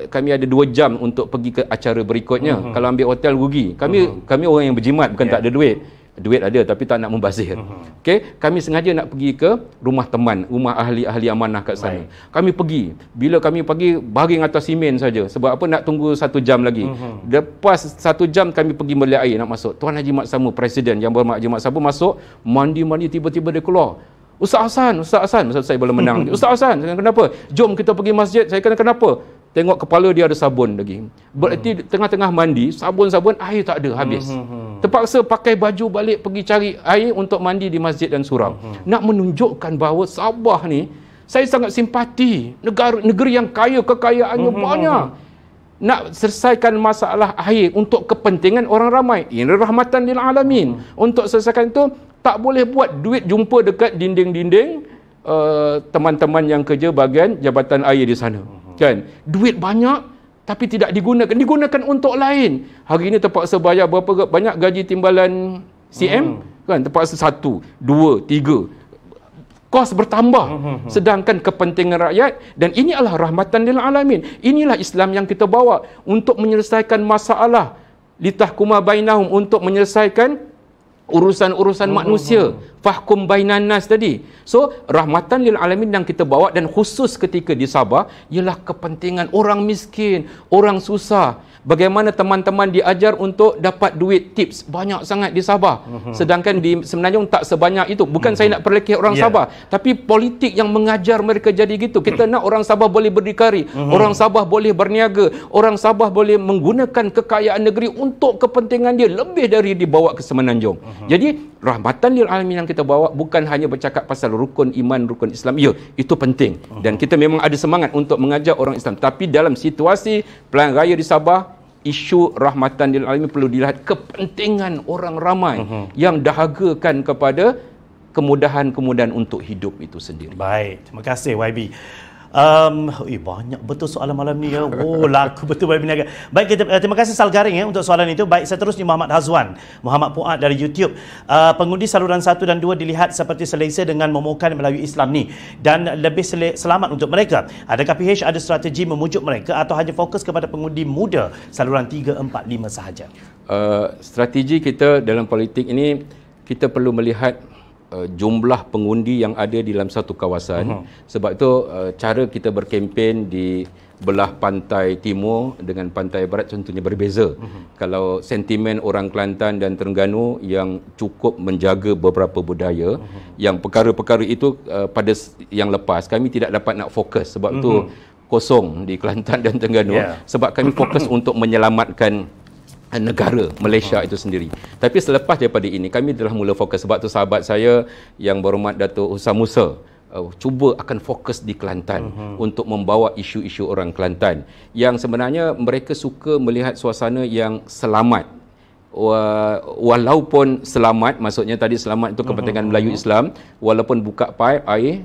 kami ada dua jam untuk pergi ke acara berikutnya. Hmm. Kalau ambil hotel rugi. Kami hmm. kami orang yang berjimat bukan yeah. tak ada duit duit ada tapi tak nak membazir. Uh-huh. Okey, kami sengaja nak pergi ke rumah teman, rumah ahli-ahli amanah kat sana. Baik. Kami pergi. Bila kami pergi baring atas simen saja sebab apa nak tunggu satu jam lagi. Uh-huh. Lepas satu jam kami pergi beli air nak masuk. Tuan Haji Mat Samu presiden yang berhormat Haji Mat Samu masuk mandi-mandi tiba-tiba dia keluar. Ustaz Hasan, Ustaz Hasan, maksud saya boleh menang. (laughs) Ustaz Hasan, kenapa? Jom kita pergi masjid. Saya kata kenapa? Tengok kepala dia ada sabun lagi. Berarti hmm. tengah-tengah mandi, sabun-sabun air tak ada hmm, habis. Hmm, hmm, hmm. Terpaksa pakai baju balik pergi cari air untuk mandi di masjid dan surau. Hmm, hmm. Nak menunjukkan bahawa Sabah ni saya sangat simpati negara negeri yang kaya kekayaannya hmm, banyak. Hmm, hmm. hmm. Nak selesaikan masalah air untuk kepentingan orang ramai. Ini rahmatan lil alamin. Hmm. hmm. Untuk selesaikan itu, tak boleh buat duit jumpa dekat dinding-dinding uh, teman-teman yang kerja bagian jabatan air di sana. Hmm. Kan? Duit banyak tapi tidak digunakan. Digunakan untuk lain. Hari ini terpaksa bayar berapa banyak gaji timbalan CM? Hmm. Kan? Terpaksa satu, dua, tiga. Kos bertambah. Hmm, hmm, hmm. Sedangkan kepentingan rakyat dan ini adalah rahmatan lil alamin. Inilah Islam yang kita bawa untuk menyelesaikan masalah litahkuma bainahum untuk menyelesaikan urusan-urusan oh, manusia oh, fahkum bainan nas tadi so rahmatan lil alamin yang kita bawa dan khusus ketika di Sabah ialah kepentingan orang miskin orang susah bagaimana teman-teman diajar untuk dapat duit tips banyak sangat di Sabah mhm. sedangkan di Semenanjung tak sebanyak itu bukan saya mhm. nak perlekeh orang yeah. Sabah tapi politik yang mengajar mereka jadi gitu kita nak orang Sabah boleh berdikari mhm. orang Sabah boleh berniaga orang Sabah boleh menggunakan kekayaan negeri untuk kepentingan dia lebih dari dibawa ke Semenanjung jadi rahmatan lil alamin yang kita bawa bukan hanya bercakap pasal rukun iman rukun Islam ya itu penting dan kita memang ada semangat untuk mengajar orang Islam tapi dalam situasi pelayan raya di Sabah isu rahmatan lil alamin perlu dilihat kepentingan orang ramai uh-huh. yang dahagakan kepada kemudahan-kemudahan untuk hidup itu sendiri. Baik, terima kasih YB. Um, eh, banyak betul soalan malam ni ya. Oh, laku betul Babi Niaga. Baik, kita, uh, terima kasih Salgaring ya untuk soalan itu. Baik, seterusnya Muhammad Hazwan. Muhammad Puat dari YouTube. Uh, pengundi saluran 1 dan 2 dilihat seperti selesa dengan memukan Melayu Islam ni. Dan lebih sel- selamat untuk mereka. Adakah PH ada strategi memujuk mereka atau hanya fokus kepada pengundi muda saluran 3, 4, 5 sahaja? Uh, strategi kita dalam politik ini, kita perlu melihat Uh, jumlah pengundi yang ada di dalam satu kawasan. Uh-huh. Sebab itu uh, cara kita berkempen di belah pantai timur dengan pantai barat tentunya berbeza. Uh-huh. Kalau sentimen orang Kelantan dan Terengganu yang cukup menjaga beberapa budaya, uh-huh. yang perkara-perkara itu uh, pada yang lepas kami tidak dapat nak fokus sebab uh-huh. tu mhm. kosong di Kelantan dan Terengganu yeah. sebab kami fokus (coughs) untuk menyelamatkan negara Malaysia itu sendiri. Tapi selepas daripada ini kami telah mula fokus sebab tu sahabat saya yang berhormat Dato Husam Musa uh, cuba akan fokus di Kelantan uh-huh. untuk membawa isu-isu orang Kelantan yang sebenarnya mereka suka melihat suasana yang selamat. Walaupun selamat maksudnya tadi selamat itu kepentingan uh-huh. Melayu Islam walaupun buka paip air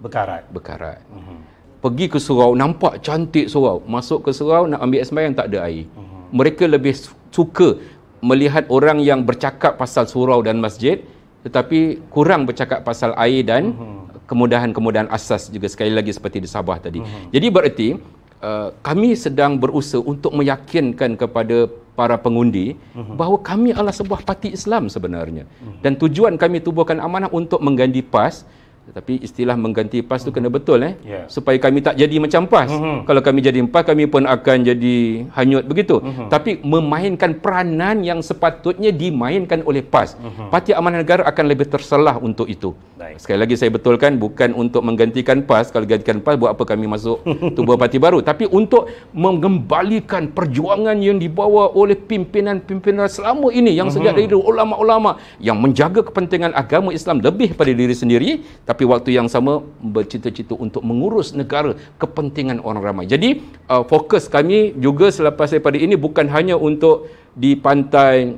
berkarat. Berkarat. Uh-huh. Mhm. Pergi ke surau nampak cantik surau, masuk ke surau nak ambil yang tak ada air. Uh-huh. Mereka lebih suka melihat orang yang bercakap pasal surau dan masjid tetapi kurang bercakap pasal air dan mhm. kemudahan-kemudahan asas juga sekali lagi seperti di Sabah tadi. Uh-huh. Jadi bererti uh, kami sedang berusaha untuk meyakinkan kepada para pengundi uh-huh. bahawa kami adalah sebuah parti Islam sebenarnya uh-huh. dan tujuan kami tubuhkan amanah untuk mengganti PAS tetapi istilah mengganti PAS tu kena betul eh ya. supaya kami tak jadi macam PAS mhm. kalau kami jadi PAS kami pun akan jadi hanyut begitu mhm. tapi memainkan peranan yang sepatutnya dimainkan oleh PAS mhm. parti amanah negara akan lebih tersalah untuk itu Baik. Sekali lagi saya betulkan bukan untuk menggantikan PAS kalau gantikan PAS buat apa kami masuk (laughs) tubuh parti baru tapi untuk mengembalikan perjuangan yang dibawa oleh pimpinan-pimpinan selama ini yang sejak mhm. dari ulama-ulama yang menjaga kepentingan agama Islam lebih pada diri sendiri tapi waktu yang sama bercita-cita untuk mengurus negara kepentingan orang ramai. Jadi uh, fokus kami juga selepas daripada ini bukan hanya untuk di pantai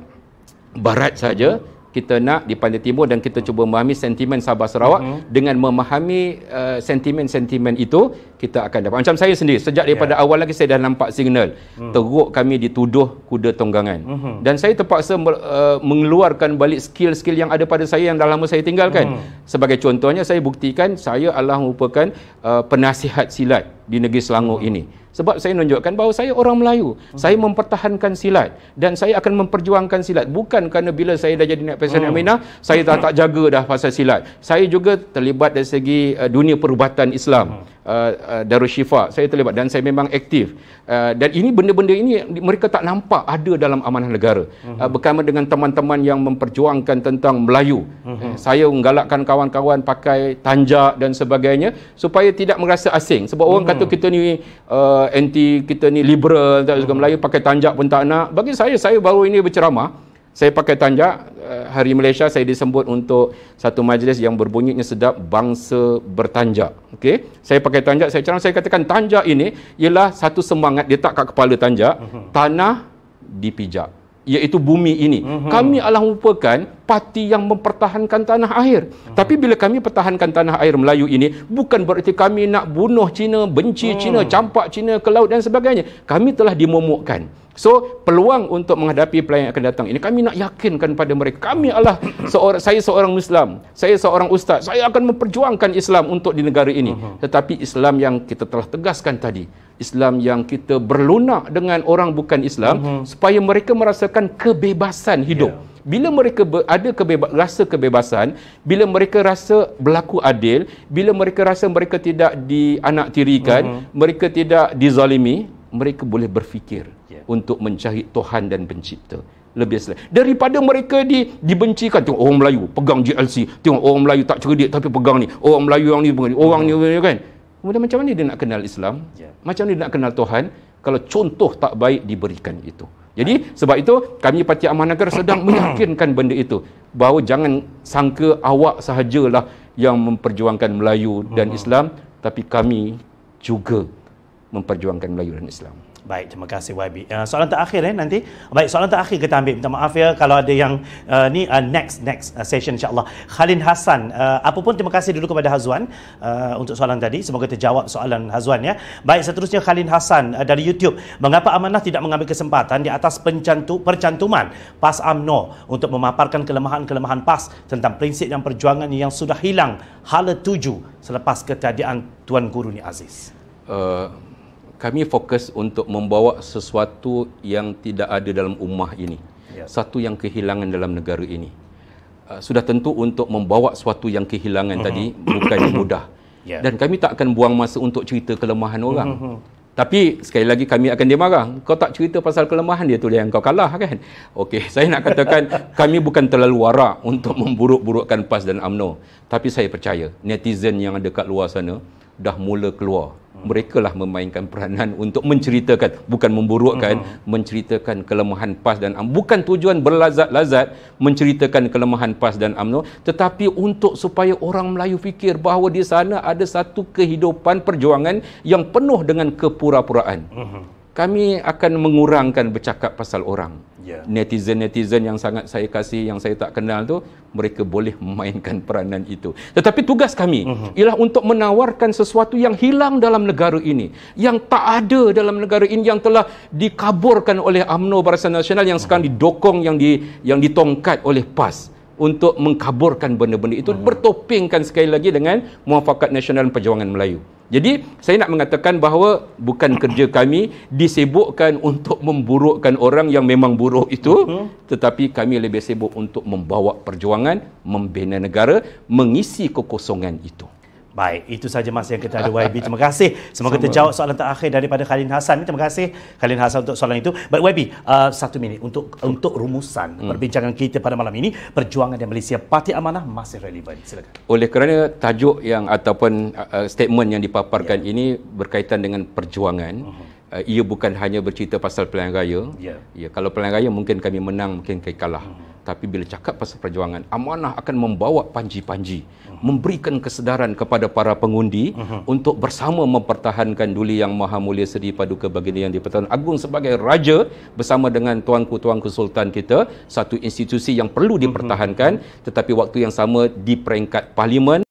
barat saja kita nak di Pantai Timur dan kita cuba memahami sentimen Sabah Sarawak uh-huh. dengan memahami uh, sentimen-sentimen itu kita akan dapat macam saya sendiri sejak ya. daripada yeah. awal lagi saya dah nampak signal uh-huh. teruk kami dituduh kuda tonggangan uh-huh. dan saya terpaksa uh, mengeluarkan balik skill-skill yang ada pada saya yang dah lama saya tinggalkan uh-huh. sebagai contohnya saya buktikan saya Allah merupakan uh, penasihat silat di negeri Selangor uh-huh. ini sebab saya menunjukkan bahawa saya orang Melayu. Okay. Saya hmm. mempertahankan silat dan saya akan memperjuangkan silat. Bukan kerana bila saya dah jadi naik Presiden oh. Hmm. Aminah, saya tak tak jaga dah pasal silat. Saya juga terlibat dari segi uh, dunia perubatan Islam. Oh. Uh, uh, Darul Syifa. Saya terlibat dan saya memang aktif. Uh, dan ini benda-benda ini mereka tak nampak ada dalam amanah negara. Uh-huh. Uh, Bersama dengan teman-teman yang memperjuangkan tentang Melayu. Uh-huh. Uh, saya menggalakkan kawan-kawan pakai tanjak dan sebagainya supaya tidak merasa asing. Sebab uh-huh. orang mhm. kata kita ni uh, anti, kita ni liberal, tak uh-huh. Melayu, pakai tanjak pun tak nak. Bagi saya, saya baru ini berceramah saya pakai tanjak eh, hari Malaysia saya disebut untuk satu majlis yang berbunyinya sedap bangsa bertanjak Okay, saya pakai tanjak saya cakap saya katakan tanjak ini ialah satu semangat dia tak kat kepala tanjak mhm. tanah dipijak iaitu bumi ini mhm. kami alah merupakan parti yang mempertahankan tanah air. Hmm. Tapi bila kami pertahankan tanah air Melayu ini, bukan bererti kami nak bunuh Cina, benci hmm. Cina, campak Cina ke laut dan sebagainya. Kami telah dimomokkan. So, peluang untuk menghadapi pelayan yang akan datang ini, kami nak yakinkan pada mereka. Kami adalah, seorang, saya seorang Muslim, saya seorang Ustaz, saya akan memperjuangkan Islam untuk di negara ini. Uh-huh. Tetapi Islam yang kita telah tegaskan tadi, Islam yang kita berlunak dengan orang bukan Islam, uh-huh. supaya mereka merasakan kebebasan hidup. Yeah. Bila mereka ber, ada kebeba, rasa kebebasan, bila mereka rasa berlaku adil, bila mereka rasa mereka tidak dianaktirikan, mm-hmm. mereka tidak dizalimi, mereka boleh berfikir yeah. untuk mencari Tuhan dan pencipta. Lebih selain. Daripada mereka di, dibencikan, tengok orang Melayu pegang GLC, tengok orang Melayu tak cerdik tapi pegang ni, orang Melayu yang ni, orang ni, mm-hmm. kan? Kemudian macam mana dia nak kenal Islam? Yeah. Macam mana dia nak kenal Tuhan? Kalau contoh tak baik diberikan itu. Jadi sebab itu kami Parti Amanah Negara sedang meyakinkan benda itu bahawa jangan sangka awak sahajalah yang memperjuangkan Melayu dan Islam tapi kami juga memperjuangkan Melayu dan Islam. Baik, terima kasih YB. Uh, eh, soalan terakhir eh nanti. Baik, soalan terakhir kita ambil. Minta maaf ya kalau ada yang uh, ni uh, next next uh, session insya-Allah. Khalin Hasan, uh, apapun terima kasih dulu kepada Hazwan uh, untuk soalan tadi. Semoga terjawab soalan Hazwan ya. Baik, seterusnya Khalin Hasan uh, dari YouTube. Mengapa amanah tidak mengambil kesempatan di atas pencantu percantuman PAS AMNO untuk memaparkan kelemahan-kelemahan PAS tentang prinsip dan perjuangan yang sudah hilang hala tuju selepas ketiadaan Tuan Guru ni Aziz? Uh, kami fokus untuk membawa sesuatu yang tidak ada dalam ummah ini. Ya. Satu yang kehilangan dalam negara ini. Uh, sudah tentu untuk membawa sesuatu yang kehilangan uh-huh. tadi bukan mudah. (coughs) Ya. Dan kami tak akan buang masa untuk cerita kelemahan orang. Uh-huh. Tapi sekali lagi kami akan dia marah. Kau tak cerita pasal kelemahan dia tu yang kau kalah kan? (laughs) Okey, saya nak katakan kami bukan terlalu wara untuk memburuk-burukkan PAS dan AMNO. Tapi saya percaya netizen yang ada kat luar sana dah mula keluar mereka lah memainkan peranan untuk menceritakan bukan memburukkan uh-huh. menceritakan kelemahan PAS dan UMNO bukan tujuan berlazat-lazat menceritakan kelemahan PAS dan UMNO tetapi untuk supaya orang Melayu fikir bahawa di sana ada satu kehidupan perjuangan yang penuh dengan kepura-puraan uh-huh. kami akan mengurangkan bercakap pasal orang yeah. netizen-netizen yang sangat saya kasih yang saya tak kenal tu mereka boleh memainkan peranan itu tetapi tugas kami uh-huh. ialah untuk menawarkan sesuatu yang hilang dalam negara ini yang tak ada dalam negara ini yang telah dikaburkan oleh amno Barisan Nasional yang uh-huh. sekarang didokong yang di yang ditongkat oleh PAS untuk mengkaburkan benda-benda itu hmm. bertopingkan sekali lagi dengan muafakat nasional dan perjuangan Melayu. Jadi saya nak mengatakan bahawa bukan kerja kami disebutkan untuk memburukkan orang yang memang buruk itu uh-huh. tetapi kami lebih sibuk untuk membawa perjuangan membina negara mengisi kekosongan itu. Baik, itu saja masa yang kita ada YB. Terima kasih. Semoga Sama. terjawab soalan terakhir daripada Khalin Hasan. Terima kasih Khalin Hasan untuk soalan itu. Baik, YB, uh, satu minit untuk untuk rumusan hmm. perbincangan kita pada malam ini. Perjuangan dan Malaysia Parti Amanah masih relevan. Silakan. Oleh kerana tajuk yang ataupun uh, uh statement yang dipaparkan yeah. ini berkaitan dengan perjuangan, uh-huh uh, ia bukan hanya bercerita pasal pelayan raya. Yeah. Ya. Kalau pelayan raya mungkin kami menang, mungkin kami kalah. Hmm. Tapi bila cakap pasal perjuangan, amanah akan membawa panji-panji. Hmm. Memberikan kesedaran kepada para pengundi hmm. untuk bersama mempertahankan Duli Yang Maha Mulia Seri Paduka Baginda Yang Dipertahankan. Agung sebagai raja bersama dengan tuanku-tuanku sultan kita. Satu institusi yang perlu dipertahankan. Hmm. Tetapi waktu yang sama di peringkat parlimen.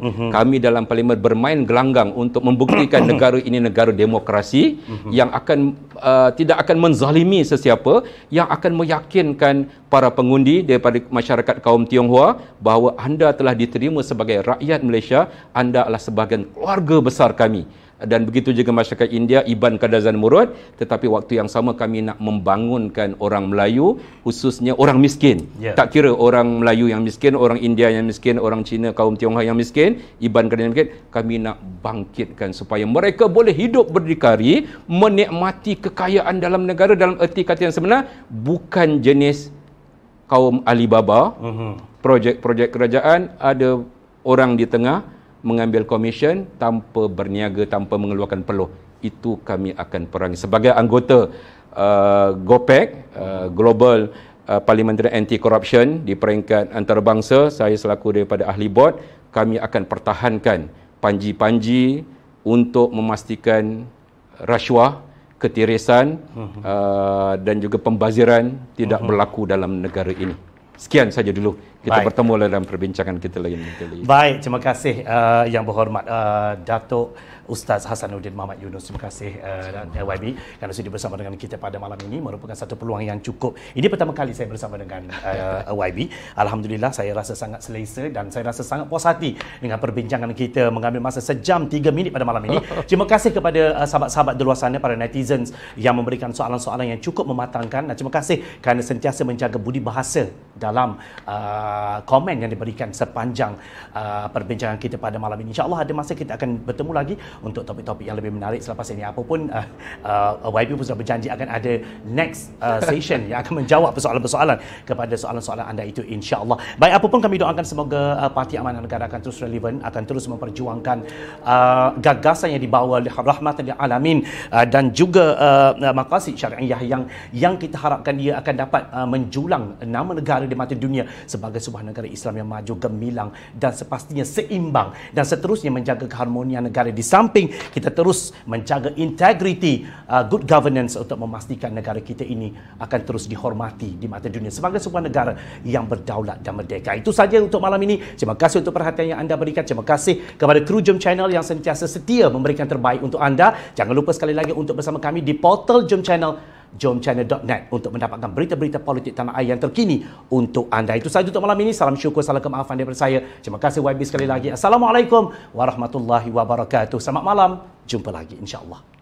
Uhum. Kami dalam parlimen bermain gelanggang untuk membuktikan (coughs) negara ini negara demokrasi uhum. yang akan uh, tidak akan menzalimi sesiapa yang akan meyakinkan para pengundi daripada masyarakat kaum Tionghoa bahawa anda telah diterima sebagai rakyat Malaysia anda adalah sebahagian keluarga besar kami dan begitu juga masyarakat India Iban Kadazan Murud tetapi waktu yang sama kami nak membangunkan orang Melayu khususnya orang miskin yeah. tak kira orang Melayu yang miskin orang India yang miskin orang Cina kaum Tiongha yang miskin Iban Kadazan Murud kami nak bangkitkan supaya mereka boleh hidup berdikari menikmati kekayaan dalam negara dalam erti kata yang sebenar bukan jenis kaum Alibaba uh-huh. projek-projek kerajaan ada orang di tengah mengambil komisen tanpa berniaga tanpa mengeluarkan peluh itu kami akan perangi sebagai anggota uh, GOPEC uh, Global uh, Parliamentary Anti Corruption di peringkat antarabangsa saya selaku daripada ahli board kami akan pertahankan panji-panji untuk memastikan rasuah ketirisan mhm. uh, dan juga pembaziran tidak mhm. berlaku dalam negara ini sekian saja dulu kita Baik. bertemu lah dalam perbincangan kita lagi nanti. Baik, terima kasih uh, yang berhormat uh, Datuk Ustaz Hasanuddin Muhammad Yunus. Terima kasih uh, YB kerana sudah bersama dengan kita pada malam ini merupakan satu peluang yang cukup. Ini pertama kali saya bersama dengan uh, YB. Alhamdulillah saya rasa sangat selesa dan saya rasa sangat puas hati dengan perbincangan kita mengambil masa sejam tiga minit pada malam ini. (laughs) Terima kasih kepada uh, sahabat-sahabat di luar sana para netizens yang memberikan soalan-soalan yang cukup mematangkan dan terima kasih kerana sentiasa menjaga budi bahasa dalam uh, Uh, komen yang diberikan sepanjang uh, perbincangan kita pada malam ini. Insya Allah ada masa kita akan bertemu lagi untuk topik-topik yang lebih menarik selepas ini. Apapun uh, uh, YB pun sudah berjanji akan ada next uh, session yang akan menjawab persoalan-persoalan kepada soalan-soalan anda itu Insya Allah, Baik, apapun kami doakan semoga uh, Parti Amanah Negara akan terus relevan, akan terus memperjuangkan uh, gagasan yang dibawa oleh Rahmatul Alamin uh, dan juga uh, Maqasid Syariah yang yang kita harapkan dia akan dapat uh, menjulang nama negara di mata dunia sebagai sebuah negara Islam yang maju gemilang dan sepastinya seimbang dan seterusnya menjaga keharmonian negara di samping kita terus menjaga integriti uh, good governance untuk memastikan negara kita ini akan terus dihormati di mata dunia sebagai sebuah negara yang berdaulat dan merdeka. Itu saja untuk malam ini. Terima kasih untuk perhatian yang anda berikan. Terima kasih kepada Crew Jom Channel yang sentiasa setia memberikan terbaik untuk anda. Jangan lupa sekali lagi untuk bersama kami di portal Jom Channel jomchina.net untuk mendapatkan berita-berita politik tanah air yang terkini untuk anda. Itu sahaja untuk malam ini. Salam syukur, salam kemaafan daripada saya. Terima kasih YB sekali lagi. Assalamualaikum warahmatullahi wabarakatuh. Selamat malam. Jumpa lagi insyaAllah.